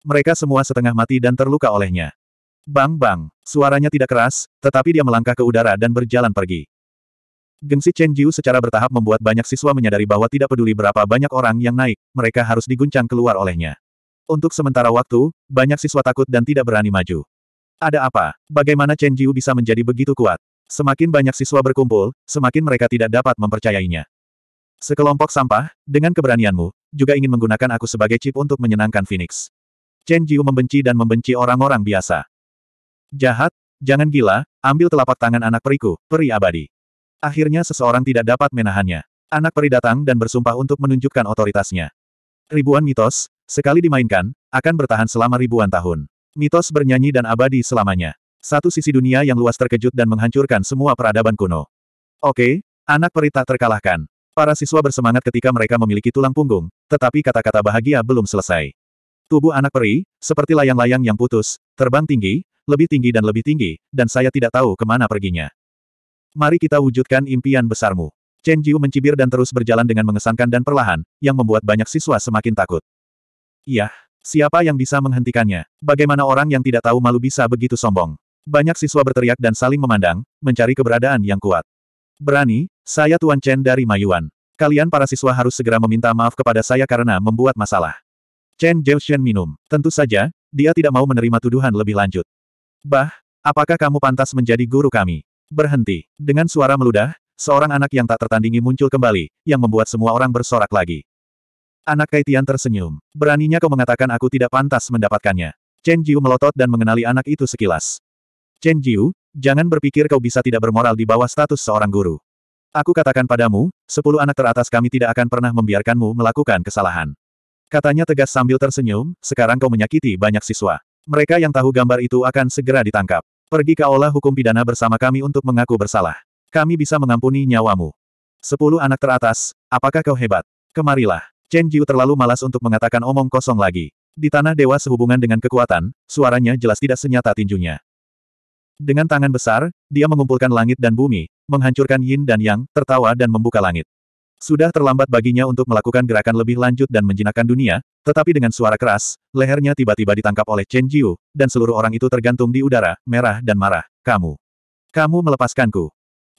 Mereka semua setengah mati dan terluka olehnya. Bang bang, suaranya tidak keras, tetapi dia melangkah ke udara dan berjalan pergi. Gengsi Chen Jiu secara bertahap membuat banyak siswa menyadari bahwa tidak peduli berapa banyak orang yang naik, mereka harus diguncang keluar olehnya. Untuk sementara waktu, banyak siswa takut dan tidak berani maju. Ada apa? Bagaimana Chen Jiu bisa menjadi begitu kuat? Semakin banyak siswa berkumpul, semakin mereka tidak dapat mempercayainya. Sekelompok sampah, dengan keberanianmu, juga ingin menggunakan aku sebagai chip untuk menyenangkan Phoenix. Chen Jiu membenci dan membenci orang-orang biasa. Jahat, jangan gila, ambil telapak tangan anak periku, peri abadi. Akhirnya seseorang tidak dapat menahannya. Anak peri datang dan bersumpah untuk menunjukkan otoritasnya. Ribuan mitos, sekali dimainkan, akan bertahan selama ribuan tahun. Mitos bernyanyi dan abadi selamanya. Satu sisi dunia yang luas terkejut dan menghancurkan semua peradaban kuno. Oke, anak peri tak terkalahkan. Para siswa bersemangat ketika mereka memiliki tulang punggung, tetapi kata-kata bahagia belum selesai. Tubuh anak peri, seperti layang-layang yang putus, terbang tinggi, lebih tinggi dan lebih tinggi, dan saya tidak tahu kemana perginya. Mari kita wujudkan impian besarmu. Chen Jiu mencibir dan terus berjalan dengan mengesankan dan perlahan, yang membuat banyak siswa semakin takut. Iya. Siapa yang bisa menghentikannya? Bagaimana orang yang tidak tahu malu bisa begitu sombong? Banyak siswa berteriak dan saling memandang, mencari keberadaan yang kuat. Berani, saya Tuan Chen dari Mayuan. Kalian para siswa harus segera meminta maaf kepada saya karena membuat masalah. Chen Shen minum. Tentu saja, dia tidak mau menerima tuduhan lebih lanjut. Bah, apakah kamu pantas menjadi guru kami? Berhenti. Dengan suara meludah, seorang anak yang tak tertandingi muncul kembali, yang membuat semua orang bersorak lagi. Anak Kaitian tersenyum. Beraninya kau mengatakan aku tidak pantas mendapatkannya. Chen Jiu melotot dan mengenali anak itu sekilas. Chen Jiu, jangan berpikir kau bisa tidak bermoral di bawah status seorang guru. Aku katakan padamu, sepuluh anak teratas kami tidak akan pernah membiarkanmu melakukan kesalahan. Katanya tegas sambil tersenyum, sekarang kau menyakiti banyak siswa. Mereka yang tahu gambar itu akan segera ditangkap. Pergi ke aula hukum pidana bersama kami untuk mengaku bersalah. Kami bisa mengampuni nyawamu. Sepuluh anak teratas, apakah kau hebat? Kemarilah. Chen Jiu terlalu malas untuk mengatakan omong kosong lagi. Di tanah dewa sehubungan dengan kekuatan, suaranya jelas tidak senyata tinjunya. Dengan tangan besar, dia mengumpulkan langit dan bumi, menghancurkan yin dan yang, tertawa dan membuka langit. Sudah terlambat baginya untuk melakukan gerakan lebih lanjut dan menjinakkan dunia, tetapi dengan suara keras, lehernya tiba-tiba ditangkap oleh Chen Jiu, dan seluruh orang itu tergantung di udara, merah dan marah. Kamu. Kamu melepaskanku.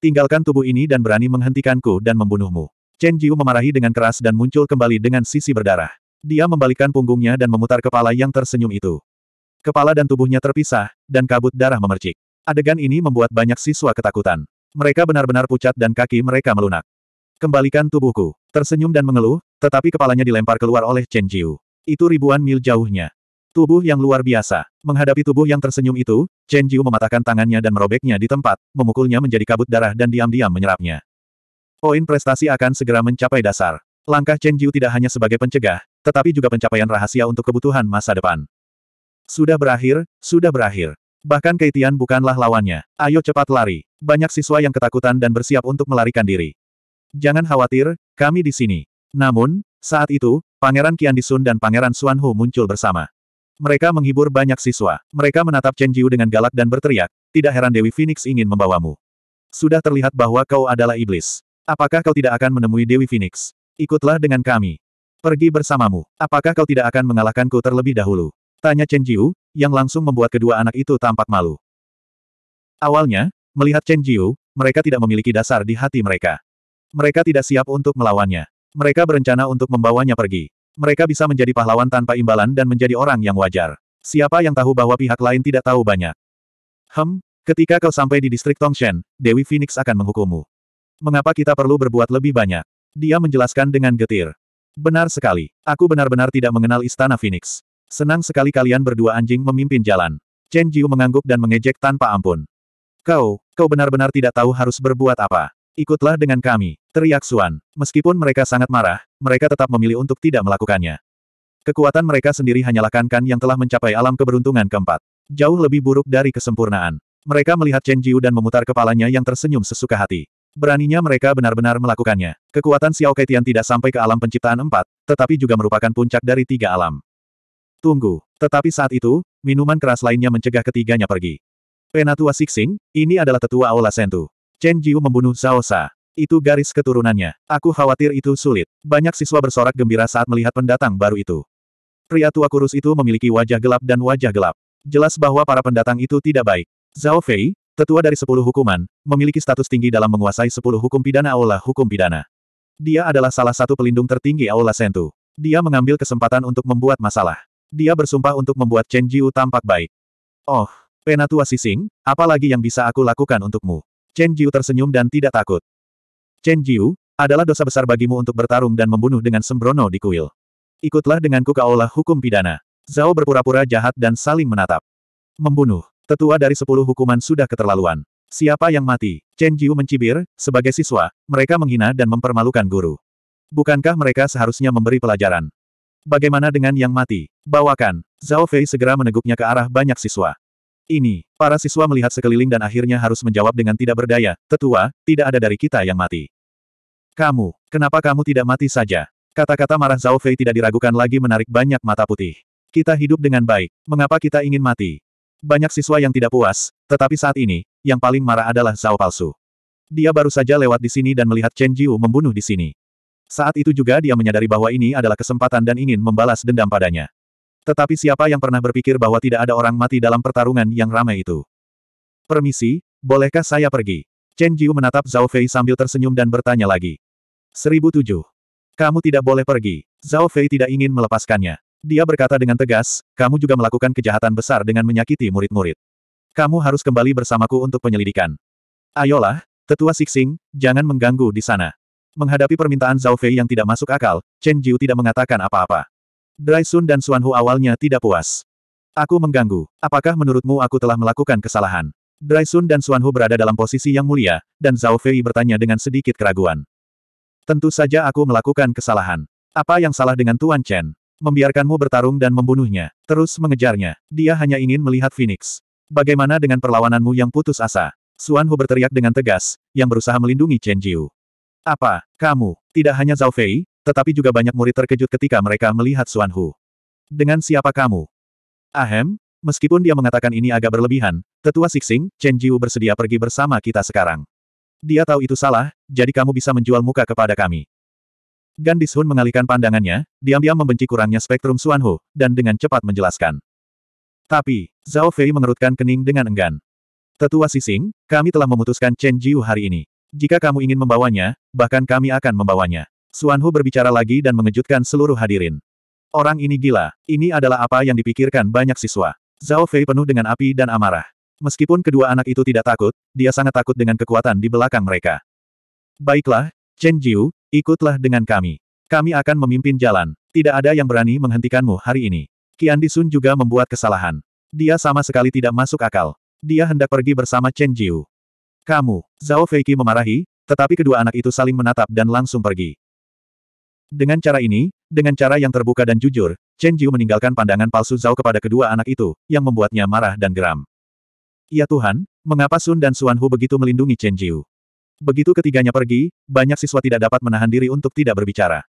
Tinggalkan tubuh ini dan berani menghentikanku dan membunuhmu. Chen Jiu memarahi dengan keras dan muncul kembali dengan sisi berdarah. Dia membalikkan punggungnya dan memutar kepala yang tersenyum itu. Kepala dan tubuhnya terpisah, dan kabut darah memercik. Adegan ini membuat banyak siswa ketakutan. Mereka benar-benar pucat dan kaki mereka melunak. Kembalikan tubuhku. Tersenyum dan mengeluh, tetapi kepalanya dilempar keluar oleh Chen Jiu. Itu ribuan mil jauhnya. Tubuh yang luar biasa. Menghadapi tubuh yang tersenyum itu, Chen Jiu mematahkan tangannya dan merobeknya di tempat, memukulnya menjadi kabut darah dan diam-diam menyerapnya. Poin prestasi akan segera mencapai dasar. Langkah Chen Jiu tidak hanya sebagai pencegah, tetapi juga pencapaian rahasia untuk kebutuhan masa depan. Sudah berakhir, sudah berakhir. Bahkan Keitian bukanlah lawannya. Ayo cepat lari. Banyak siswa yang ketakutan dan bersiap untuk melarikan diri. Jangan khawatir, kami di sini. Namun, saat itu, Pangeran Qian Disun dan Pangeran Hu muncul bersama. Mereka menghibur banyak siswa. Mereka menatap Chen Jiu dengan galak dan berteriak, tidak heran Dewi Phoenix ingin membawamu. Sudah terlihat bahwa kau adalah iblis. Apakah kau tidak akan menemui Dewi Phoenix? Ikutlah dengan kami. Pergi bersamamu. Apakah kau tidak akan mengalahkanku terlebih dahulu? Tanya Chen Jiu, yang langsung membuat kedua anak itu tampak malu. Awalnya, melihat Chen Jiu, mereka tidak memiliki dasar di hati mereka. Mereka tidak siap untuk melawannya. Mereka berencana untuk membawanya pergi. Mereka bisa menjadi pahlawan tanpa imbalan dan menjadi orang yang wajar. Siapa yang tahu bahwa pihak lain tidak tahu banyak? Hem, ketika kau sampai di distrik Tongshen, Dewi Phoenix akan menghukummu. Mengapa kita perlu berbuat lebih banyak? Dia menjelaskan dengan getir. Benar sekali. Aku benar-benar tidak mengenal Istana Phoenix. Senang sekali kalian berdua anjing memimpin jalan. Chen Jiu mengangguk dan mengejek tanpa ampun. Kau, kau benar-benar tidak tahu harus berbuat apa. Ikutlah dengan kami, teriak Suan. Meskipun mereka sangat marah, mereka tetap memilih untuk tidak melakukannya. Kekuatan mereka sendiri hanyalah kankan yang telah mencapai alam keberuntungan keempat. Jauh lebih buruk dari kesempurnaan. Mereka melihat Chen Jiu dan memutar kepalanya yang tersenyum sesuka hati. Beraninya mereka benar-benar melakukannya. Kekuatan Xiao Tian tidak sampai ke alam penciptaan empat, tetapi juga merupakan puncak dari tiga alam. Tunggu. Tetapi saat itu, minuman keras lainnya mencegah ketiganya pergi. Penatua Sixing, ini adalah tetua Aula Sentu. Chen Jiu membunuh Zhao Sa. Itu garis keturunannya. Aku khawatir itu sulit. Banyak siswa bersorak gembira saat melihat pendatang baru itu. Pria tua kurus itu memiliki wajah gelap dan wajah gelap. Jelas bahwa para pendatang itu tidak baik. Zhao Fei, Tetua dari sepuluh hukuman, memiliki status tinggi dalam menguasai sepuluh hukum pidana Aula Hukum Pidana. Dia adalah salah satu pelindung tertinggi Aula Sentu. Dia mengambil kesempatan untuk membuat masalah. Dia bersumpah untuk membuat Chen Jiu tampak baik. Oh, Penatua Sising, apalagi yang bisa aku lakukan untukmu? Chen Jiu tersenyum dan tidak takut. Chen Jiu, adalah dosa besar bagimu untuk bertarung dan membunuh dengan sembrono di kuil. Ikutlah denganku ke aula hukum pidana. Zhao berpura-pura jahat dan saling menatap. Membunuh. Tetua dari sepuluh hukuman sudah keterlaluan. Siapa yang mati? Chen Jiu mencibir, sebagai siswa, mereka menghina dan mempermalukan guru. Bukankah mereka seharusnya memberi pelajaran? Bagaimana dengan yang mati? Bawakan. Zhao Fei segera meneguknya ke arah banyak siswa. Ini, para siswa melihat sekeliling dan akhirnya harus menjawab dengan tidak berdaya, tetua, tidak ada dari kita yang mati. Kamu, kenapa kamu tidak mati saja? Kata-kata marah Zhao Fei tidak diragukan lagi menarik banyak mata putih. Kita hidup dengan baik, mengapa kita ingin mati? Banyak siswa yang tidak puas, tetapi saat ini, yang paling marah adalah Zhao palsu. Dia baru saja lewat di sini dan melihat Chen Jiu membunuh di sini. Saat itu juga dia menyadari bahwa ini adalah kesempatan dan ingin membalas dendam padanya. Tetapi siapa yang pernah berpikir bahwa tidak ada orang mati dalam pertarungan yang ramai itu? Permisi, bolehkah saya pergi? Chen Jiu menatap Zhao Fei sambil tersenyum dan bertanya lagi. 1007. Kamu tidak boleh pergi. Zhao Fei tidak ingin melepaskannya. Dia berkata dengan tegas, kamu juga melakukan kejahatan besar dengan menyakiti murid-murid. Kamu harus kembali bersamaku untuk penyelidikan. Ayolah, tetua Sixing, jangan mengganggu di sana. Menghadapi permintaan Zhao Fei yang tidak masuk akal, Chen Jiu tidak mengatakan apa-apa. Dry Sun dan Suan Hu awalnya tidak puas. Aku mengganggu. Apakah menurutmu aku telah melakukan kesalahan? Dry Sun dan Suan Hu berada dalam posisi yang mulia, dan Zhao Fei bertanya dengan sedikit keraguan. Tentu saja aku melakukan kesalahan. Apa yang salah dengan Tuan Chen? membiarkanmu bertarung dan membunuhnya, terus mengejarnya. Dia hanya ingin melihat Phoenix. Bagaimana dengan perlawananmu yang putus asa? Suan Hu berteriak dengan tegas, yang berusaha melindungi Chen Jiu. Apa, kamu, tidak hanya Zhao Fei, tetapi juga banyak murid terkejut ketika mereka melihat Suan Hu. Dengan siapa kamu? Ahem, meskipun dia mengatakan ini agak berlebihan, tetua Sixing, Chen Jiu bersedia pergi bersama kita sekarang. Dia tahu itu salah, jadi kamu bisa menjual muka kepada kami. Gan Dishun mengalihkan pandangannya, diam-diam membenci kurangnya spektrum Suanhu, dan dengan cepat menjelaskan. Tapi, Zhao Fei mengerutkan kening dengan enggan. Tetua Sising, kami telah memutuskan Chen Jiu hari ini. Jika kamu ingin membawanya, bahkan kami akan membawanya. Suanhu berbicara lagi dan mengejutkan seluruh hadirin. Orang ini gila, ini adalah apa yang dipikirkan banyak siswa. Zhao Fei penuh dengan api dan amarah. Meskipun kedua anak itu tidak takut, dia sangat takut dengan kekuatan di belakang mereka. Baiklah, Chen Jiu, ikutlah dengan kami. Kami akan memimpin jalan. Tidak ada yang berani menghentikanmu hari ini. Qian Disun juga membuat kesalahan. Dia sama sekali tidak masuk akal. Dia hendak pergi bersama Chen Jiu. Kamu, Zhao Feiki memarahi, tetapi kedua anak itu saling menatap dan langsung pergi. Dengan cara ini, dengan cara yang terbuka dan jujur, Chen Jiu meninggalkan pandangan palsu Zhao kepada kedua anak itu, yang membuatnya marah dan geram. Ya Tuhan, mengapa Sun dan Suan Hu begitu melindungi Chen Jiu? Begitu ketiganya pergi, banyak siswa tidak dapat menahan diri untuk tidak berbicara.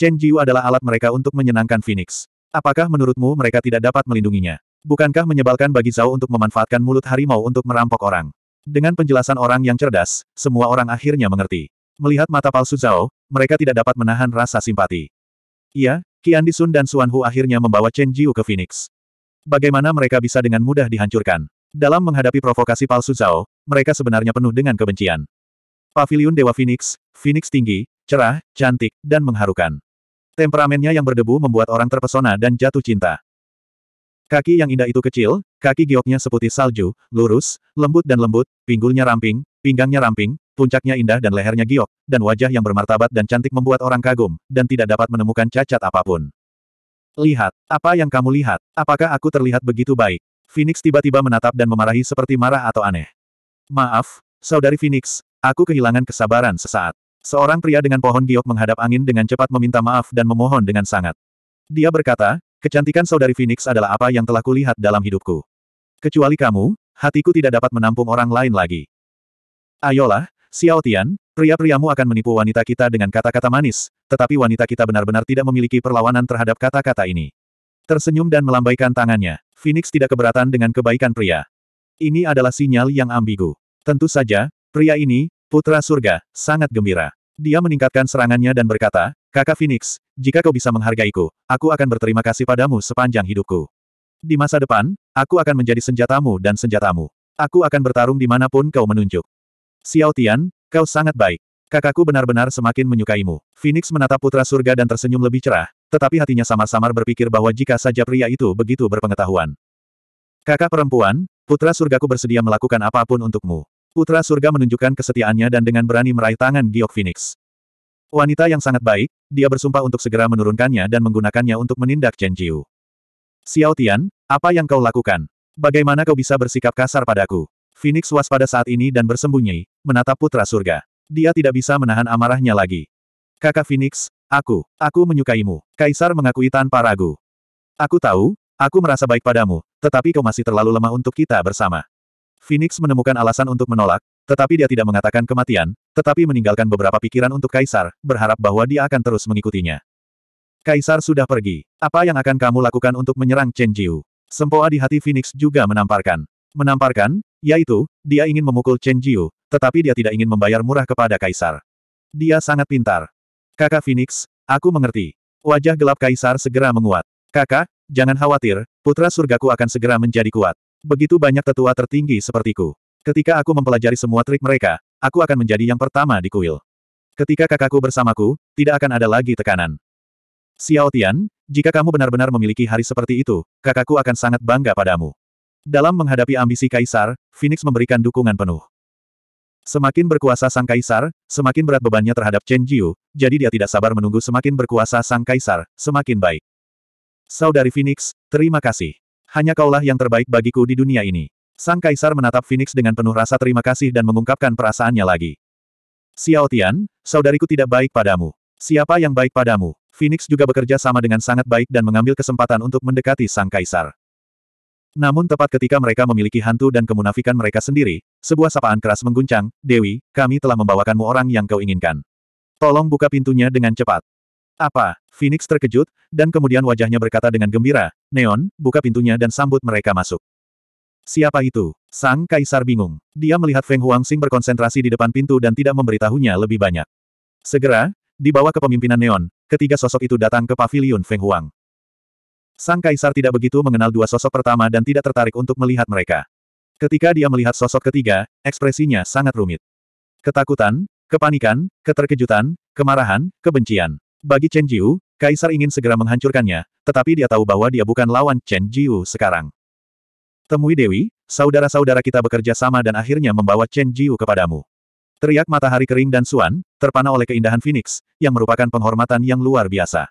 Chen Jiu adalah alat mereka untuk menyenangkan Phoenix. Apakah menurutmu mereka tidak dapat melindunginya? Bukankah menyebalkan bagi Zhao untuk memanfaatkan mulut harimau untuk merampok orang? Dengan penjelasan orang yang cerdas, semua orang akhirnya mengerti. Melihat mata palsu Zhao, mereka tidak dapat menahan rasa simpati. Iya, Qian Disun dan Xuan Hu akhirnya membawa Chen Jiu ke Phoenix. Bagaimana mereka bisa dengan mudah dihancurkan? Dalam menghadapi provokasi palsu Zhao, mereka sebenarnya penuh dengan kebencian. Pavilion Dewa Phoenix, Phoenix tinggi, cerah, cantik, dan mengharukan. Temperamennya yang berdebu membuat orang terpesona dan jatuh cinta. Kaki yang indah itu kecil, kaki gioknya seputih salju, lurus, lembut dan lembut, pinggulnya ramping, pinggangnya ramping, puncaknya indah dan lehernya giok, dan wajah yang bermartabat dan cantik membuat orang kagum, dan tidak dapat menemukan cacat apapun. Lihat, apa yang kamu lihat? Apakah aku terlihat begitu baik? Phoenix tiba-tiba menatap dan memarahi seperti marah atau aneh. Maaf, saudari Phoenix, Aku kehilangan kesabaran sesaat. Seorang pria dengan pohon giok menghadap angin dengan cepat meminta maaf dan memohon dengan sangat. Dia berkata, kecantikan saudari Phoenix adalah apa yang telah kulihat dalam hidupku. Kecuali kamu, hatiku tidak dapat menampung orang lain lagi. Ayolah, Xiao Tian, pria-priamu akan menipu wanita kita dengan kata-kata manis, tetapi wanita kita benar-benar tidak memiliki perlawanan terhadap kata-kata ini. Tersenyum dan melambaikan tangannya, Phoenix tidak keberatan dengan kebaikan pria. Ini adalah sinyal yang ambigu. Tentu saja, pria ini, Putra surga, sangat gembira. Dia meningkatkan serangannya dan berkata, Kakak Phoenix, jika kau bisa menghargaiku, aku akan berterima kasih padamu sepanjang hidupku. Di masa depan, aku akan menjadi senjatamu dan senjatamu. Aku akan bertarung di dimanapun kau menunjuk. Xiao Tian, kau sangat baik. Kakakku benar-benar semakin menyukaimu. Phoenix menatap putra surga dan tersenyum lebih cerah, tetapi hatinya samar-samar berpikir bahwa jika saja pria itu begitu berpengetahuan. Kakak perempuan, putra surgaku bersedia melakukan apapun untukmu. Putra surga menunjukkan kesetiaannya dan dengan berani meraih tangan Giok Phoenix. Wanita yang sangat baik, dia bersumpah untuk segera menurunkannya dan menggunakannya untuk menindak Chen Jiu. Xiao Tian, apa yang kau lakukan? Bagaimana kau bisa bersikap kasar padaku? Phoenix waspada saat ini dan bersembunyi, menatap putra surga. Dia tidak bisa menahan amarahnya lagi. Kakak Phoenix, aku, aku menyukaimu. Kaisar mengakui tanpa ragu. Aku tahu, aku merasa baik padamu, tetapi kau masih terlalu lemah untuk kita bersama. Phoenix menemukan alasan untuk menolak, tetapi dia tidak mengatakan kematian, tetapi meninggalkan beberapa pikiran untuk Kaisar, berharap bahwa dia akan terus mengikutinya. Kaisar sudah pergi. Apa yang akan kamu lakukan untuk menyerang Chen Jiu? Sempoa di hati Phoenix juga menamparkan. Menamparkan, yaitu, dia ingin memukul Chen Jiu, tetapi dia tidak ingin membayar murah kepada Kaisar. Dia sangat pintar. Kakak Phoenix, aku mengerti. Wajah gelap Kaisar segera menguat. Kakak, jangan khawatir, putra surgaku akan segera menjadi kuat. Begitu banyak tetua tertinggi sepertiku. Ketika aku mempelajari semua trik mereka, aku akan menjadi yang pertama di kuil. Ketika kakakku bersamaku, tidak akan ada lagi tekanan. Xiao Tian, jika kamu benar-benar memiliki hari seperti itu, kakakku akan sangat bangga padamu. Dalam menghadapi ambisi kaisar, Phoenix memberikan dukungan penuh. Semakin berkuasa sang kaisar, semakin berat bebannya terhadap Chen Jiu, jadi dia tidak sabar menunggu semakin berkuasa sang kaisar, semakin baik. Saudari Phoenix, terima kasih. Hanya kaulah yang terbaik bagiku di dunia ini. Sang Kaisar menatap Phoenix dengan penuh rasa terima kasih dan mengungkapkan perasaannya lagi. Xiao Tian, saudariku tidak baik padamu. Siapa yang baik padamu? Phoenix juga bekerja sama dengan sangat baik dan mengambil kesempatan untuk mendekati Sang Kaisar. Namun tepat ketika mereka memiliki hantu dan kemunafikan mereka sendiri, sebuah sapaan keras mengguncang, Dewi, kami telah membawakanmu orang yang kau inginkan. Tolong buka pintunya dengan cepat. Apa? Phoenix terkejut, dan kemudian wajahnya berkata dengan gembira, Neon, buka pintunya dan sambut mereka masuk. Siapa itu? Sang Kaisar bingung. Dia melihat Feng Huangxing berkonsentrasi di depan pintu dan tidak memberitahunya lebih banyak. Segera, di bawah kepemimpinan Neon, ketiga sosok itu datang ke pavilion Feng Huang. Sang Kaisar tidak begitu mengenal dua sosok pertama dan tidak tertarik untuk melihat mereka. Ketika dia melihat sosok ketiga, ekspresinya sangat rumit. Ketakutan, kepanikan, keterkejutan, kemarahan, kebencian. Bagi Chen Jiu, Kaisar ingin segera menghancurkannya, tetapi dia tahu bahwa dia bukan lawan Chen Jiu sekarang. Temui Dewi, saudara-saudara kita bekerja sama dan akhirnya membawa Chen Jiu kepadamu. Teriak matahari kering dan suan, terpana oleh keindahan Phoenix, yang merupakan penghormatan yang luar biasa.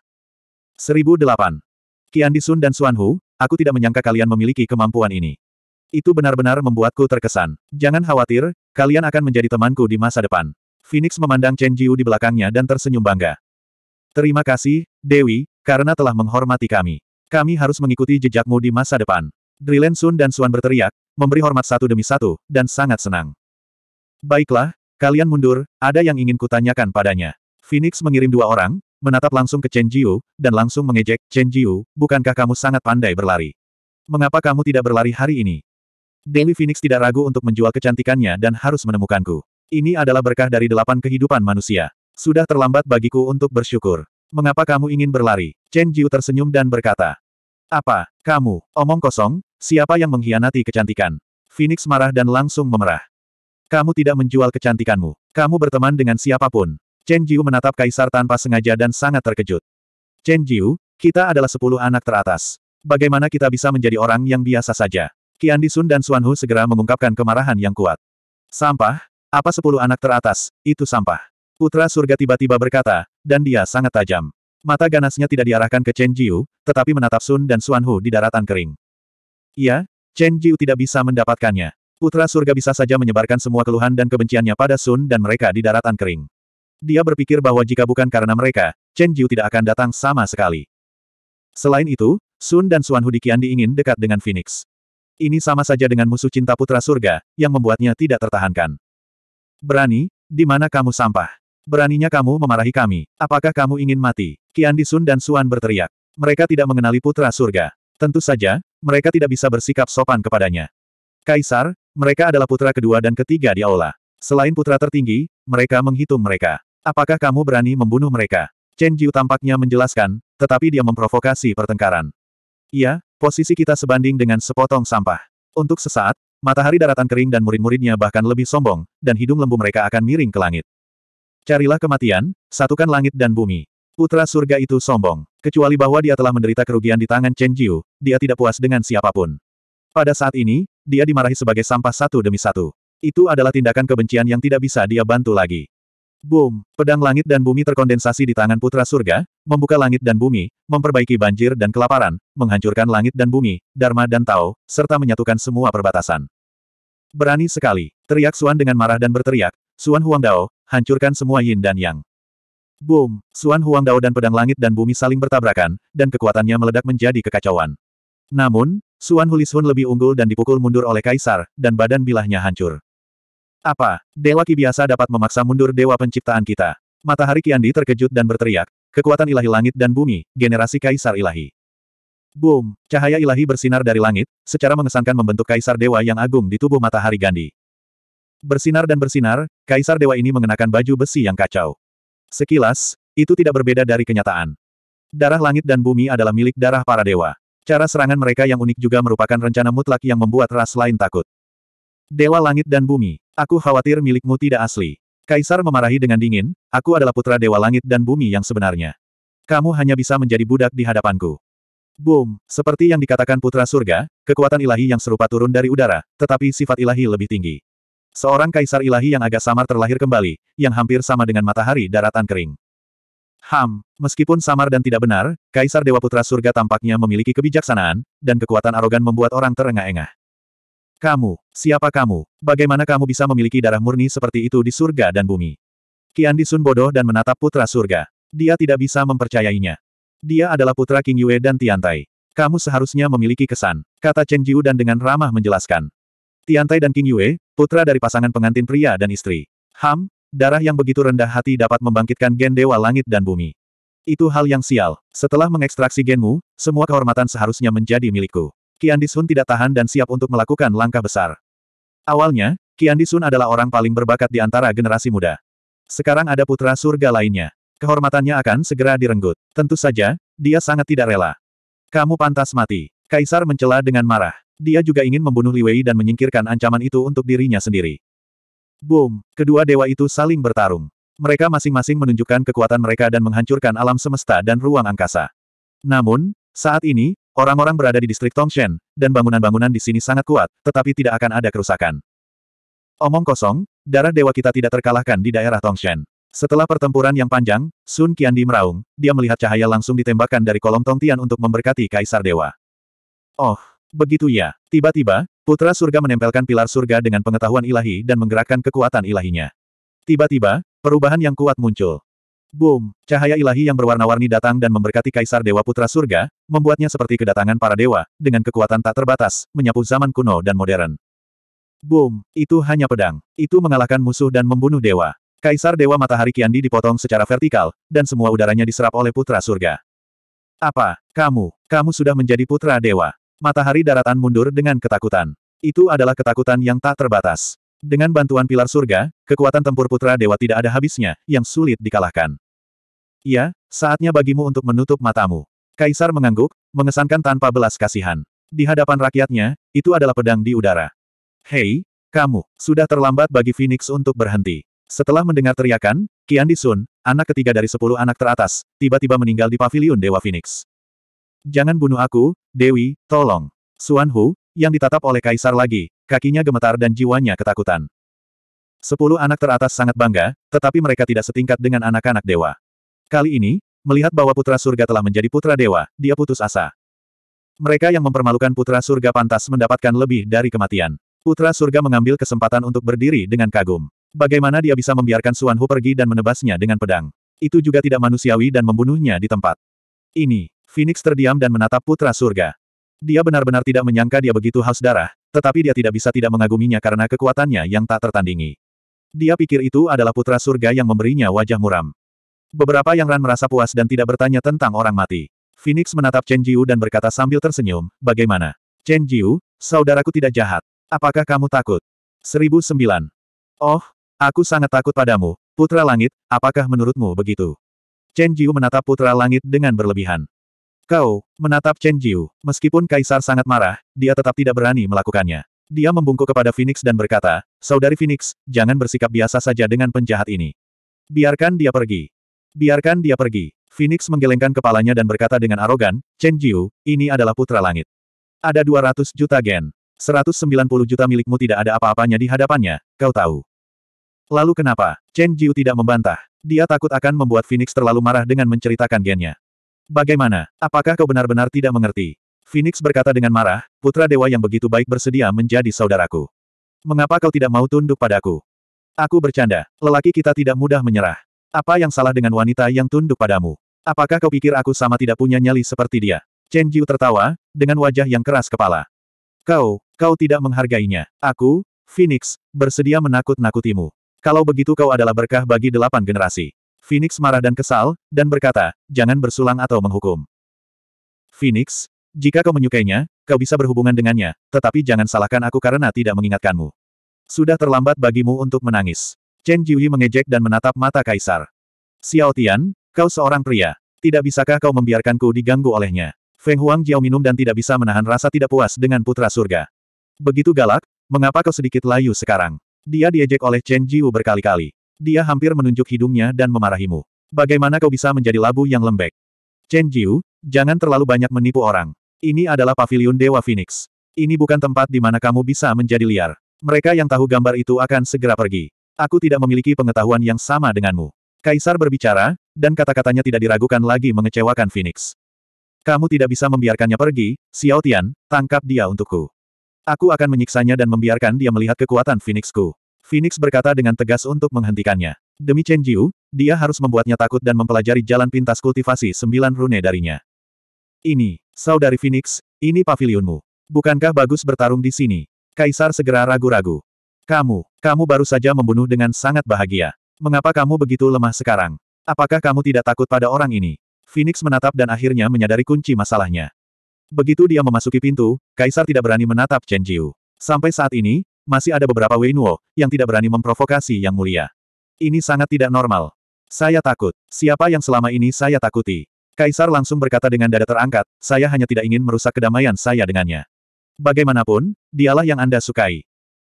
1008. Qian Disun dan Suan Hu, aku tidak menyangka kalian memiliki kemampuan ini. Itu benar-benar membuatku terkesan. Jangan khawatir, kalian akan menjadi temanku di masa depan. Phoenix memandang Chen Jiu di belakangnya dan tersenyum bangga. Terima kasih, Dewi, karena telah menghormati kami. Kami harus mengikuti jejakmu di masa depan. Drilen Sun dan Suan berteriak, memberi hormat satu demi satu, dan sangat senang. Baiklah, kalian mundur, ada yang ingin kutanyakan padanya. Phoenix mengirim dua orang, menatap langsung ke Chen Jiu, dan langsung mengejek, Chen Jiu, bukankah kamu sangat pandai berlari? Mengapa kamu tidak berlari hari ini? Dewi Phoenix tidak ragu untuk menjual kecantikannya dan harus menemukanku. Ini adalah berkah dari delapan kehidupan manusia. Sudah terlambat bagiku untuk bersyukur. Mengapa kamu ingin berlari? Chen Jiu tersenyum dan berkata. Apa, kamu, omong kosong, siapa yang mengkhianati kecantikan? Phoenix marah dan langsung memerah. Kamu tidak menjual kecantikanmu. Kamu berteman dengan siapapun. Chen Jiu menatap Kaisar tanpa sengaja dan sangat terkejut. Chen Jiu, kita adalah sepuluh anak teratas. Bagaimana kita bisa menjadi orang yang biasa saja? Qian Disun dan Xuan Hu segera mengungkapkan kemarahan yang kuat. Sampah? Apa sepuluh anak teratas? Itu sampah. Putra surga tiba-tiba berkata, dan dia sangat tajam. Mata ganasnya tidak diarahkan ke Chen Jiu, tetapi menatap Sun dan Hu di daratan kering. Iya, Chen Jiu tidak bisa mendapatkannya. Putra surga bisa saja menyebarkan semua keluhan dan kebenciannya pada Sun dan mereka di daratan kering. Dia berpikir bahwa jika bukan karena mereka, Chen Jiu tidak akan datang sama sekali. Selain itu, Sun dan Hu di Kian diingin dekat dengan Phoenix. Ini sama saja dengan musuh cinta putra surga, yang membuatnya tidak tertahankan. Berani, di mana kamu sampah? Beraninya kamu memarahi kami. Apakah kamu ingin mati? Qian Disun dan Suan berteriak. Mereka tidak mengenali putra surga. Tentu saja, mereka tidak bisa bersikap sopan kepadanya. Kaisar, mereka adalah putra kedua dan ketiga di aula. Selain putra tertinggi, mereka menghitung mereka. Apakah kamu berani membunuh mereka? Chen Jiu tampaknya menjelaskan, tetapi dia memprovokasi pertengkaran. Iya, posisi kita sebanding dengan sepotong sampah. Untuk sesaat, matahari daratan kering dan murid-muridnya bahkan lebih sombong, dan hidung lembu mereka akan miring ke langit. Carilah kematian, satukan langit dan bumi. Putra surga itu sombong. Kecuali bahwa dia telah menderita kerugian di tangan Chen Jiu, dia tidak puas dengan siapapun. Pada saat ini, dia dimarahi sebagai sampah satu demi satu. Itu adalah tindakan kebencian yang tidak bisa dia bantu lagi. Boom! Pedang langit dan bumi terkondensasi di tangan putra surga, membuka langit dan bumi, memperbaiki banjir dan kelaparan, menghancurkan langit dan bumi, Dharma dan Tao, serta menyatukan semua perbatasan. Berani sekali, teriak Suan dengan marah dan berteriak, Suan Huang Dao, Hancurkan semua yin dan yang. Boom! Suan Huang Dao dan pedang langit dan bumi saling bertabrakan, dan kekuatannya meledak menjadi kekacauan. Namun, Suan Hulishun lebih unggul dan dipukul mundur oleh kaisar, dan badan bilahnya hancur. Apa? Dewa Ki biasa dapat memaksa mundur dewa penciptaan kita. Matahari Kiandi terkejut dan berteriak, kekuatan ilahi langit dan bumi, generasi kaisar ilahi. Boom! Cahaya ilahi bersinar dari langit, secara mengesankan membentuk kaisar dewa yang agung di tubuh matahari Gandhi. Bersinar dan bersinar, Kaisar Dewa ini mengenakan baju besi yang kacau. Sekilas, itu tidak berbeda dari kenyataan. Darah langit dan bumi adalah milik darah para dewa. Cara serangan mereka yang unik juga merupakan rencana mutlak yang membuat ras lain takut. Dewa langit dan bumi, aku khawatir milikmu tidak asli. Kaisar memarahi dengan dingin, aku adalah putra dewa langit dan bumi yang sebenarnya. Kamu hanya bisa menjadi budak di hadapanku. Boom, seperti yang dikatakan putra surga, kekuatan ilahi yang serupa turun dari udara, tetapi sifat ilahi lebih tinggi. Seorang kaisar ilahi yang agak samar terlahir kembali, yang hampir sama dengan matahari daratan kering. Ham, meskipun samar dan tidak benar, Kaisar Dewa Putra Surga tampaknya memiliki kebijaksanaan, dan kekuatan arogan membuat orang terengah-engah. Kamu, siapa kamu? Bagaimana kamu bisa memiliki darah murni seperti itu di surga dan bumi? Kian Disun bodoh dan menatap Putra Surga. Dia tidak bisa mempercayainya. Dia adalah putra King Yue dan Tiantai. Kamu seharusnya memiliki kesan, kata Chen Jiu dan dengan ramah menjelaskan. Tiantai dan King Yue, putra dari pasangan pengantin pria dan istri. Ham, darah yang begitu rendah hati dapat membangkitkan gen dewa langit dan bumi. Itu hal yang sial. Setelah mengekstraksi genmu, semua kehormatan seharusnya menjadi milikku. Kiandi Sun tidak tahan dan siap untuk melakukan langkah besar. Awalnya, Kiandi Sun adalah orang paling berbakat di antara generasi muda. Sekarang ada putra surga lainnya. Kehormatannya akan segera direnggut. Tentu saja, dia sangat tidak rela. Kamu pantas mati. Kaisar mencela dengan marah. Dia juga ingin membunuh Li Wei dan menyingkirkan ancaman itu untuk dirinya sendiri. Boom! Kedua dewa itu saling bertarung. Mereka masing-masing menunjukkan kekuatan mereka dan menghancurkan alam semesta dan ruang angkasa. Namun, saat ini, orang-orang berada di distrik Tongshen, dan bangunan-bangunan di sini sangat kuat, tetapi tidak akan ada kerusakan. Omong kosong, darah dewa kita tidak terkalahkan di daerah Tongshen. Setelah pertempuran yang panjang, Sun di meraung, dia melihat cahaya langsung ditembakkan dari kolom Tongtian untuk memberkati Kaisar Dewa. Oh, Begitu ya, tiba-tiba, putra surga menempelkan pilar surga dengan pengetahuan ilahi dan menggerakkan kekuatan ilahinya. Tiba-tiba, perubahan yang kuat muncul. Boom! Cahaya ilahi yang berwarna-warni datang dan memberkati Kaisar Dewa Putra Surga, membuatnya seperti kedatangan para dewa, dengan kekuatan tak terbatas, menyapu zaman kuno dan modern. Boom! Itu hanya pedang. Itu mengalahkan musuh dan membunuh dewa. Kaisar Dewa Matahari Kiandi dipotong secara vertikal, dan semua udaranya diserap oleh Putra Surga. Apa? Kamu? Kamu sudah menjadi Putra Dewa. Matahari daratan mundur dengan ketakutan. Itu adalah ketakutan yang tak terbatas. Dengan bantuan pilar surga, kekuatan tempur putra dewa tidak ada habisnya, yang sulit dikalahkan. Iya, saatnya bagimu untuk menutup matamu. Kaisar mengangguk, mengesankan tanpa belas kasihan. Di hadapan rakyatnya, itu adalah pedang di udara. Hei, kamu, sudah terlambat bagi Phoenix untuk berhenti. Setelah mendengar teriakan, Kian Disun, anak ketiga dari sepuluh anak teratas, tiba-tiba meninggal di paviliun Dewa Phoenix. Jangan bunuh aku, Dewi, tolong. Suan Hu, yang ditatap oleh kaisar lagi, kakinya gemetar dan jiwanya ketakutan. Sepuluh anak teratas sangat bangga, tetapi mereka tidak setingkat dengan anak-anak dewa. Kali ini, melihat bahwa putra surga telah menjadi putra dewa, dia putus asa. Mereka yang mempermalukan putra surga pantas mendapatkan lebih dari kematian. Putra surga mengambil kesempatan untuk berdiri dengan kagum. Bagaimana dia bisa membiarkan Suan Hu pergi dan menebasnya dengan pedang? Itu juga tidak manusiawi dan membunuhnya di tempat. Ini, Phoenix terdiam dan menatap putra surga. Dia benar-benar tidak menyangka dia begitu haus darah, tetapi dia tidak bisa tidak mengaguminya karena kekuatannya yang tak tertandingi. Dia pikir itu adalah putra surga yang memberinya wajah muram. Beberapa yang Ran merasa puas dan tidak bertanya tentang orang mati. Phoenix menatap Chen Jiu dan berkata sambil tersenyum, bagaimana? Chen Jiu, saudaraku tidak jahat. Apakah kamu takut? 1009. Oh, aku sangat takut padamu, Putra Langit, apakah menurutmu begitu? Chen Jiu menatap Putra Langit dengan berlebihan. Kau, menatap Chen Jiu, meskipun Kaisar sangat marah, dia tetap tidak berani melakukannya. Dia membungkuk kepada Phoenix dan berkata, Saudari Phoenix, jangan bersikap biasa saja dengan penjahat ini. Biarkan dia pergi. Biarkan dia pergi. Phoenix menggelengkan kepalanya dan berkata dengan arogan, Chen Jiu, ini adalah putra langit. Ada 200 juta gen. 190 juta milikmu tidak ada apa-apanya di hadapannya, kau tahu. Lalu kenapa? Chen Jiu tidak membantah. Dia takut akan membuat Phoenix terlalu marah dengan menceritakan gennya. Bagaimana? Apakah kau benar-benar tidak mengerti? Phoenix berkata dengan marah, putra dewa yang begitu baik bersedia menjadi saudaraku. Mengapa kau tidak mau tunduk padaku? Aku bercanda, lelaki kita tidak mudah menyerah. Apa yang salah dengan wanita yang tunduk padamu? Apakah kau pikir aku sama tidak punya nyali seperti dia? Chen Jiu tertawa, dengan wajah yang keras kepala. Kau, kau tidak menghargainya. Aku, Phoenix, bersedia menakut-nakutimu. Kalau begitu kau adalah berkah bagi delapan generasi. Phoenix marah dan kesal, dan berkata, jangan bersulang atau menghukum. Phoenix, jika kau menyukainya, kau bisa berhubungan dengannya, tetapi jangan salahkan aku karena tidak mengingatkanmu. Sudah terlambat bagimu untuk menangis. Chen Jiuyi mengejek dan menatap mata kaisar. Xiao Tian, kau seorang pria. Tidak bisakah kau membiarkanku diganggu olehnya? Feng Huang Jiao minum dan tidak bisa menahan rasa tidak puas dengan putra surga. Begitu galak, mengapa kau sedikit layu sekarang? Dia diejek oleh Chen Jiu berkali-kali. Dia hampir menunjuk hidungnya dan memarahimu. Bagaimana kau bisa menjadi labu yang lembek? Chen Jiu, jangan terlalu banyak menipu orang. Ini adalah pavilion Dewa Phoenix. Ini bukan tempat di mana kamu bisa menjadi liar. Mereka yang tahu gambar itu akan segera pergi. Aku tidak memiliki pengetahuan yang sama denganmu. Kaisar berbicara, dan kata-katanya tidak diragukan lagi mengecewakan Phoenix. Kamu tidak bisa membiarkannya pergi, Xiao Tian, tangkap dia untukku. Aku akan menyiksanya dan membiarkan dia melihat kekuatan Phoenixku. Phoenix berkata dengan tegas untuk menghentikannya. Demi Chen Jiu, dia harus membuatnya takut dan mempelajari jalan pintas kultivasi sembilan rune darinya. Ini, saudari Phoenix, ini pavilionmu. Bukankah bagus bertarung di sini? Kaisar segera ragu-ragu. Kamu, kamu baru saja membunuh dengan sangat bahagia. Mengapa kamu begitu lemah sekarang? Apakah kamu tidak takut pada orang ini? Phoenix menatap dan akhirnya menyadari kunci masalahnya. Begitu dia memasuki pintu, Kaisar tidak berani menatap Chen Jiu. Sampai saat ini, masih ada beberapa Nuo yang tidak berani memprovokasi Yang Mulia. Ini sangat tidak normal. Saya takut. Siapa yang selama ini saya takuti? Kaisar langsung berkata dengan dada terangkat, saya hanya tidak ingin merusak kedamaian saya dengannya. Bagaimanapun, dialah yang Anda sukai.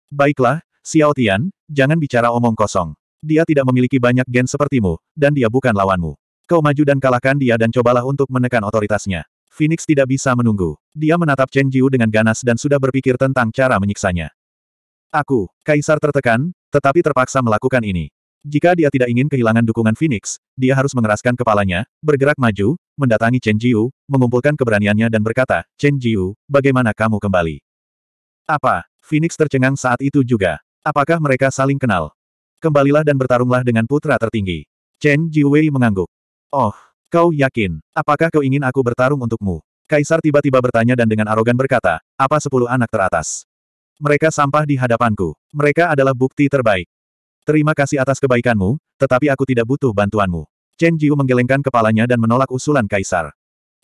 Baiklah, Xiao Tian, jangan bicara omong kosong. Dia tidak memiliki banyak gen sepertimu, dan dia bukan lawanmu. Kau maju dan kalahkan dia dan cobalah untuk menekan otoritasnya. Phoenix tidak bisa menunggu. Dia menatap Chen Jiu dengan ganas dan sudah berpikir tentang cara menyiksanya. Aku, Kaisar tertekan, tetapi terpaksa melakukan ini. Jika dia tidak ingin kehilangan dukungan Phoenix, dia harus mengeraskan kepalanya, bergerak maju, mendatangi Chen Jiu, mengumpulkan keberaniannya dan berkata, Chen Jiu, bagaimana kamu kembali? Apa? Phoenix tercengang saat itu juga. Apakah mereka saling kenal? Kembalilah dan bertarunglah dengan putra tertinggi. Chen Jiwei mengangguk. Oh, kau yakin? Apakah kau ingin aku bertarung untukmu? Kaisar tiba-tiba bertanya dan dengan arogan berkata, apa sepuluh anak teratas? Mereka sampah di hadapanku. Mereka adalah bukti terbaik. Terima kasih atas kebaikanmu, tetapi aku tidak butuh bantuanmu. Chen Jiu menggelengkan kepalanya dan menolak usulan kaisar.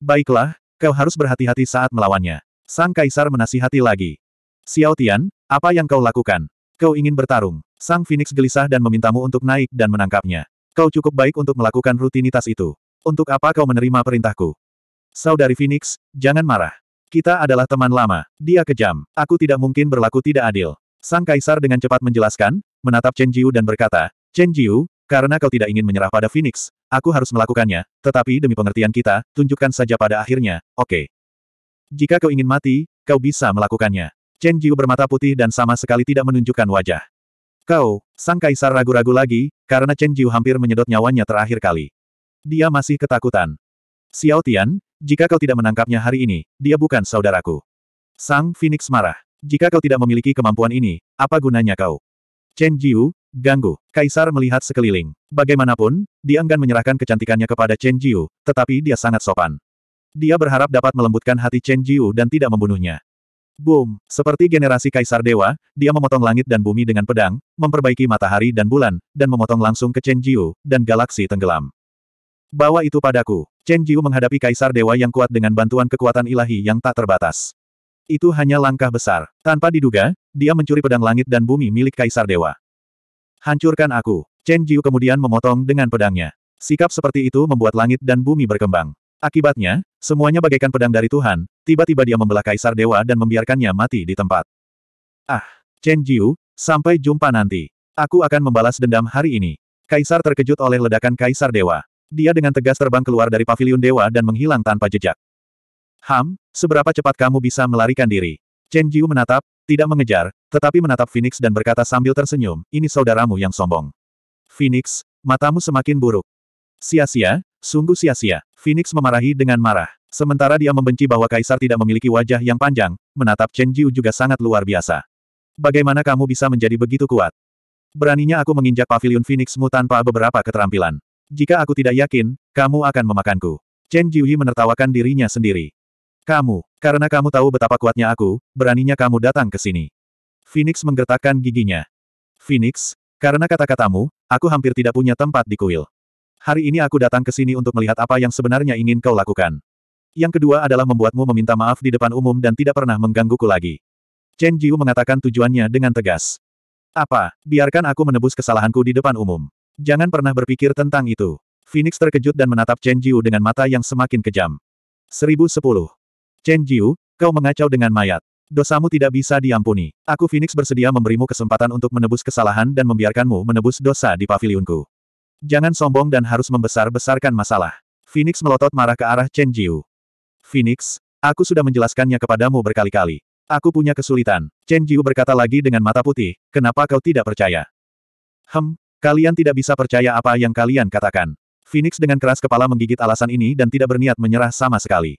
Baiklah, kau harus berhati-hati saat melawannya. Sang kaisar menasihati lagi. Xiao Tian, apa yang kau lakukan? Kau ingin bertarung. Sang Phoenix gelisah dan memintamu untuk naik dan menangkapnya. Kau cukup baik untuk melakukan rutinitas itu. Untuk apa kau menerima perintahku? Saudari Phoenix, jangan marah. Kita adalah teman lama. Dia kejam. Aku tidak mungkin berlaku tidak adil. Sang Kaisar dengan cepat menjelaskan, menatap Chen Jiu dan berkata, Chen Jiu, karena kau tidak ingin menyerah pada Phoenix, aku harus melakukannya, tetapi demi pengertian kita, tunjukkan saja pada akhirnya, oke. Okay. Jika kau ingin mati, kau bisa melakukannya. Chen Jiu bermata putih dan sama sekali tidak menunjukkan wajah. Kau, Sang Kaisar ragu-ragu lagi, karena Chen Jiu hampir menyedot nyawanya terakhir kali. Dia masih ketakutan. Xiao Tian, jika kau tidak menangkapnya hari ini, dia bukan saudaraku. Sang Phoenix marah. Jika kau tidak memiliki kemampuan ini, apa gunanya kau? Chen Jiu, ganggu. Kaisar melihat sekeliling. Bagaimanapun, dia enggan menyerahkan kecantikannya kepada Chen Jiu, tetapi dia sangat sopan. Dia berharap dapat melembutkan hati Chen Jiu dan tidak membunuhnya. Boom! Seperti generasi kaisar dewa, dia memotong langit dan bumi dengan pedang, memperbaiki matahari dan bulan, dan memotong langsung ke Chen Jiu, dan galaksi tenggelam. Bawa itu padaku. Chen Jiu menghadapi kaisar dewa yang kuat dengan bantuan kekuatan ilahi yang tak terbatas. Itu hanya langkah besar. Tanpa diduga, dia mencuri pedang langit dan bumi milik kaisar dewa. Hancurkan aku. Chen Jiu kemudian memotong dengan pedangnya. Sikap seperti itu membuat langit dan bumi berkembang. Akibatnya, semuanya bagaikan pedang dari Tuhan, tiba-tiba dia membelah kaisar dewa dan membiarkannya mati di tempat. Ah, Chen Jiu, sampai jumpa nanti. Aku akan membalas dendam hari ini. Kaisar terkejut oleh ledakan kaisar dewa. Dia dengan tegas terbang keluar dari pavilion dewa dan menghilang tanpa jejak. Ham, seberapa cepat kamu bisa melarikan diri? Chen Jiu menatap, tidak mengejar, tetapi menatap Phoenix dan berkata sambil tersenyum, ini saudaramu yang sombong. Phoenix, matamu semakin buruk. Sia-sia, sungguh sia-sia. Phoenix memarahi dengan marah. Sementara dia membenci bahwa Kaisar tidak memiliki wajah yang panjang, menatap Chen Jiu juga sangat luar biasa. Bagaimana kamu bisa menjadi begitu kuat? Beraninya aku menginjak pavilion Phoenixmu tanpa beberapa keterampilan. Jika aku tidak yakin, kamu akan memakanku. Chen Jiuyi menertawakan dirinya sendiri. Kamu, karena kamu tahu betapa kuatnya aku, beraninya kamu datang ke sini. Phoenix menggertakkan giginya. Phoenix, karena kata-katamu, aku hampir tidak punya tempat di kuil. Hari ini aku datang ke sini untuk melihat apa yang sebenarnya ingin kau lakukan. Yang kedua adalah membuatmu meminta maaf di depan umum dan tidak pernah menggangguku lagi. Chen Jiu mengatakan tujuannya dengan tegas. Apa, biarkan aku menebus kesalahanku di depan umum. Jangan pernah berpikir tentang itu. Phoenix terkejut dan menatap Chen Jiu dengan mata yang semakin kejam. 1010. Chen Jiu, kau mengacau dengan mayat. Dosamu tidak bisa diampuni. Aku Phoenix bersedia memberimu kesempatan untuk menebus kesalahan dan membiarkanmu menebus dosa di pavilionku. Jangan sombong dan harus membesar-besarkan masalah. Phoenix melotot marah ke arah Chen Jiu. Phoenix, aku sudah menjelaskannya kepadamu berkali-kali. Aku punya kesulitan. Chen Jiu berkata lagi dengan mata putih, kenapa kau tidak percaya? Hem, Kalian tidak bisa percaya apa yang kalian katakan. Phoenix dengan keras kepala menggigit alasan ini dan tidak berniat menyerah sama sekali.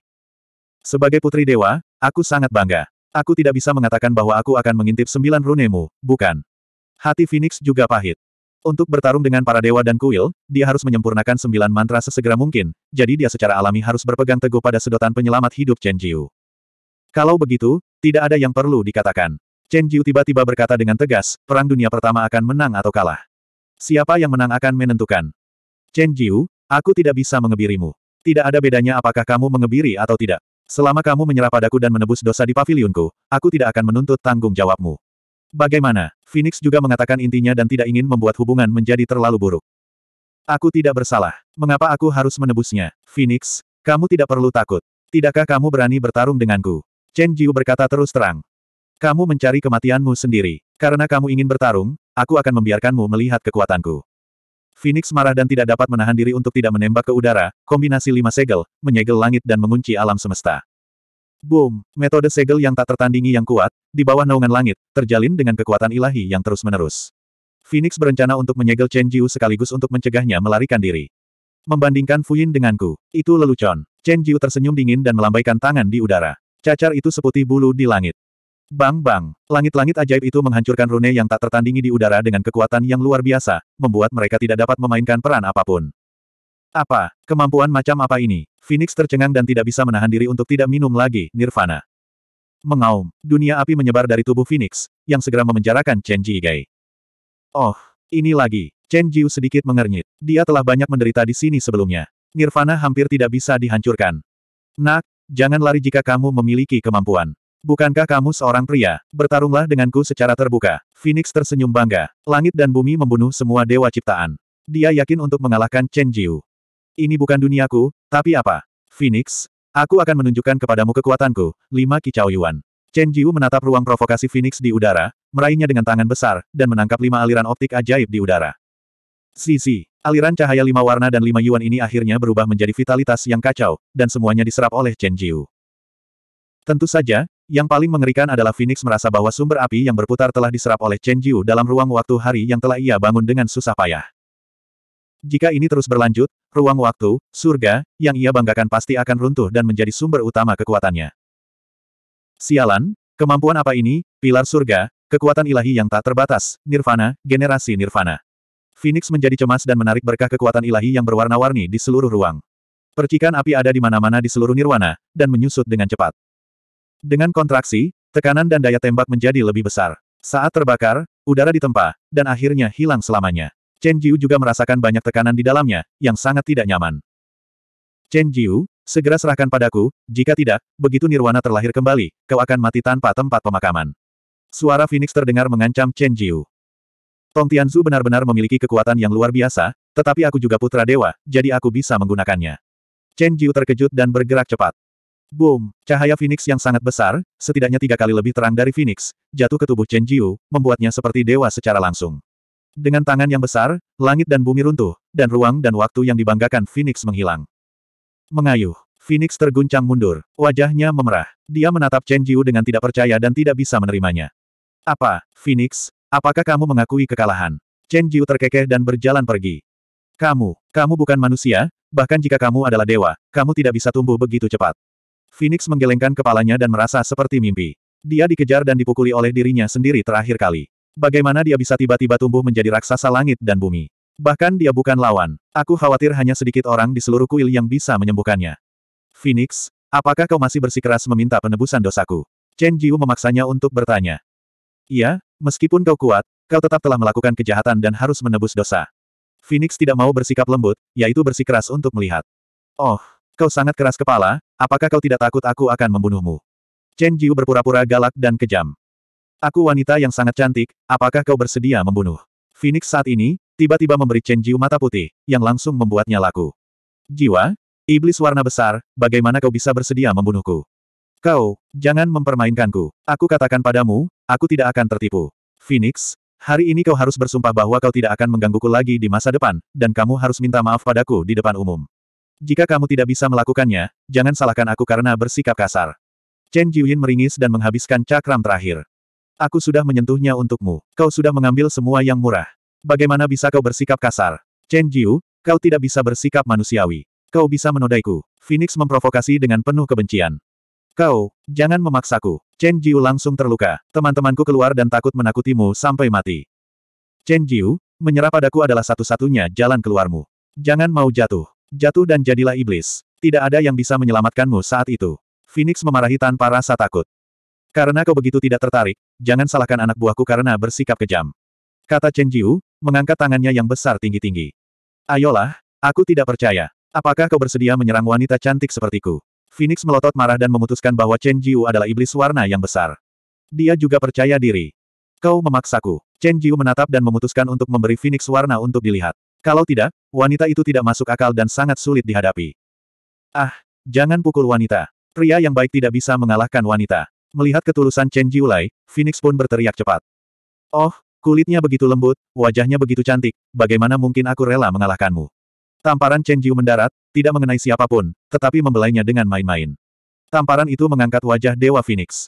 Sebagai putri dewa, aku sangat bangga. Aku tidak bisa mengatakan bahwa aku akan mengintip sembilan runemu, bukan. Hati Phoenix juga pahit. Untuk bertarung dengan para dewa dan kuil, dia harus menyempurnakan sembilan mantra sesegera mungkin, jadi dia secara alami harus berpegang teguh pada sedotan penyelamat hidup Chen Jiu. Kalau begitu, tidak ada yang perlu dikatakan. Chen Jiu tiba-tiba berkata dengan tegas, Perang Dunia Pertama akan menang atau kalah. Siapa yang menang akan menentukan. Chen Jiu, aku tidak bisa mengebirimu. Tidak ada bedanya apakah kamu mengebiri atau tidak. Selama kamu menyerah padaku dan menebus dosa di pavilionku, aku tidak akan menuntut tanggung jawabmu. Bagaimana? Phoenix juga mengatakan intinya dan tidak ingin membuat hubungan menjadi terlalu buruk. Aku tidak bersalah. Mengapa aku harus menebusnya? Phoenix, kamu tidak perlu takut. Tidakkah kamu berani bertarung denganku? Chen Jiu berkata terus terang. Kamu mencari kematianmu sendiri. Karena kamu ingin bertarung, aku akan membiarkanmu melihat kekuatanku. Phoenix marah dan tidak dapat menahan diri untuk tidak menembak ke udara, kombinasi lima segel, menyegel langit dan mengunci alam semesta. Boom, metode segel yang tak tertandingi yang kuat, di bawah naungan langit, terjalin dengan kekuatan ilahi yang terus-menerus. Phoenix berencana untuk menyegel Chen Jiu sekaligus untuk mencegahnya melarikan diri. Membandingkan Fu Fuyin denganku, itu lelucon. Chen Jiu tersenyum dingin dan melambaikan tangan di udara. Cacar itu seputih bulu di langit. Bang bang, langit-langit ajaib itu menghancurkan rune yang tak tertandingi di udara dengan kekuatan yang luar biasa, membuat mereka tidak dapat memainkan peran apapun. Apa, kemampuan macam apa ini? Phoenix tercengang dan tidak bisa menahan diri untuk tidak minum lagi, Nirvana. Mengaum, dunia api menyebar dari tubuh Phoenix, yang segera memenjarakan Chen Jigai. Oh, ini lagi, Chen Jiu sedikit mengernyit. Dia telah banyak menderita di sini sebelumnya. Nirvana hampir tidak bisa dihancurkan. Nak, jangan lari jika kamu memiliki kemampuan. Bukankah kamu seorang pria? Bertarunglah denganku secara terbuka. Phoenix tersenyum bangga. Langit dan bumi membunuh semua dewa ciptaan. Dia yakin untuk mengalahkan Chen Jiu. Ini bukan duniaku, tapi apa? Phoenix, aku akan menunjukkan kepadamu kekuatanku. Lima Kicau Yuan. Chen Jiu menatap ruang provokasi Phoenix di udara, meraihnya dengan tangan besar, dan menangkap lima aliran optik ajaib di udara. Sisi, aliran cahaya lima warna dan lima yuan ini akhirnya berubah menjadi vitalitas yang kacau, dan semuanya diserap oleh Chen Jiu. Tentu saja, yang paling mengerikan adalah Phoenix merasa bahwa sumber api yang berputar telah diserap oleh Chen Jiu dalam ruang waktu hari yang telah ia bangun dengan susah payah. Jika ini terus berlanjut, ruang waktu, surga, yang ia banggakan pasti akan runtuh dan menjadi sumber utama kekuatannya. Sialan, kemampuan apa ini, pilar surga, kekuatan ilahi yang tak terbatas, nirvana, generasi nirvana. Phoenix menjadi cemas dan menarik berkah kekuatan ilahi yang berwarna-warni di seluruh ruang. Percikan api ada di mana-mana di seluruh nirwana, dan menyusut dengan cepat. Dengan kontraksi, tekanan dan daya tembak menjadi lebih besar. Saat terbakar, udara ditempa, dan akhirnya hilang selamanya. Chen Jiu juga merasakan banyak tekanan di dalamnya, yang sangat tidak nyaman. Chen Jiu, segera serahkan padaku, jika tidak, begitu Nirwana terlahir kembali, kau akan mati tanpa tempat pemakaman. Suara Phoenix terdengar mengancam Chen Jiu. Tong Tianzu benar-benar memiliki kekuatan yang luar biasa, tetapi aku juga putra dewa, jadi aku bisa menggunakannya. Chen Jiu terkejut dan bergerak cepat. Boom! Cahaya Phoenix yang sangat besar, setidaknya tiga kali lebih terang dari Phoenix, jatuh ke tubuh Chen Jiu, membuatnya seperti dewa secara langsung. Dengan tangan yang besar, langit dan bumi runtuh, dan ruang dan waktu yang dibanggakan Phoenix menghilang. Mengayuh. Phoenix terguncang mundur, wajahnya memerah. Dia menatap Chen Jiu dengan tidak percaya dan tidak bisa menerimanya. Apa, Phoenix, apakah kamu mengakui kekalahan? Chen Jiu terkekeh dan berjalan pergi. Kamu, kamu bukan manusia, bahkan jika kamu adalah dewa, kamu tidak bisa tumbuh begitu cepat. Phoenix menggelengkan kepalanya dan merasa seperti mimpi. Dia dikejar dan dipukuli oleh dirinya sendiri terakhir kali. Bagaimana dia bisa tiba-tiba tumbuh menjadi raksasa langit dan bumi? Bahkan dia bukan lawan. Aku khawatir hanya sedikit orang di seluruh kuil yang bisa menyembuhkannya. Phoenix, apakah kau masih bersikeras meminta penebusan dosaku? Chen Jiu memaksanya untuk bertanya. Iya, meskipun kau kuat, kau tetap telah melakukan kejahatan dan harus menebus dosa. Phoenix tidak mau bersikap lembut, yaitu bersikeras untuk melihat. Oh, kau sangat keras kepala, Apakah kau tidak takut aku akan membunuhmu? Chen Jiu berpura-pura galak dan kejam. Aku wanita yang sangat cantik, apakah kau bersedia membunuh? Phoenix saat ini, tiba-tiba memberi Chen Jiu mata putih, yang langsung membuatnya laku. Jiwa? Iblis warna besar, bagaimana kau bisa bersedia membunuhku? Kau, jangan mempermainkanku. Aku katakan padamu, aku tidak akan tertipu. Phoenix, hari ini kau harus bersumpah bahwa kau tidak akan menggangguku lagi di masa depan, dan kamu harus minta maaf padaku di depan umum. Jika kamu tidak bisa melakukannya, jangan salahkan aku karena bersikap kasar. Chen Jiuyin meringis dan menghabiskan cakram terakhir. Aku sudah menyentuhnya untukmu. Kau sudah mengambil semua yang murah. Bagaimana bisa kau bersikap kasar? Chen Jiu, kau tidak bisa bersikap manusiawi. Kau bisa menodaiku. Phoenix memprovokasi dengan penuh kebencian. Kau, jangan memaksaku. Chen Jiu langsung terluka. Teman-temanku keluar dan takut menakutimu sampai mati. Chen Jiu, menyerah padaku adalah satu-satunya jalan keluarmu. Jangan mau jatuh. Jatuh dan jadilah iblis. Tidak ada yang bisa menyelamatkanmu saat itu. Phoenix memarahi tanpa rasa takut. Karena kau begitu tidak tertarik, jangan salahkan anak buahku karena bersikap kejam. Kata Chen Jiu, mengangkat tangannya yang besar tinggi-tinggi. Ayolah, aku tidak percaya. Apakah kau bersedia menyerang wanita cantik sepertiku? Phoenix melotot marah dan memutuskan bahwa Chen Jiu adalah iblis warna yang besar. Dia juga percaya diri. Kau memaksaku. Chen Jiu menatap dan memutuskan untuk memberi Phoenix warna untuk dilihat. Kalau tidak, wanita itu tidak masuk akal dan sangat sulit dihadapi. Ah, jangan pukul wanita. Pria yang baik tidak bisa mengalahkan wanita. Melihat ketulusan Chen Jiulai, Phoenix pun berteriak cepat. Oh, kulitnya begitu lembut, wajahnya begitu cantik, bagaimana mungkin aku rela mengalahkanmu? Tamparan Chen Jiu mendarat, tidak mengenai siapapun, tetapi membelainya dengan main-main. Tamparan itu mengangkat wajah Dewa Phoenix.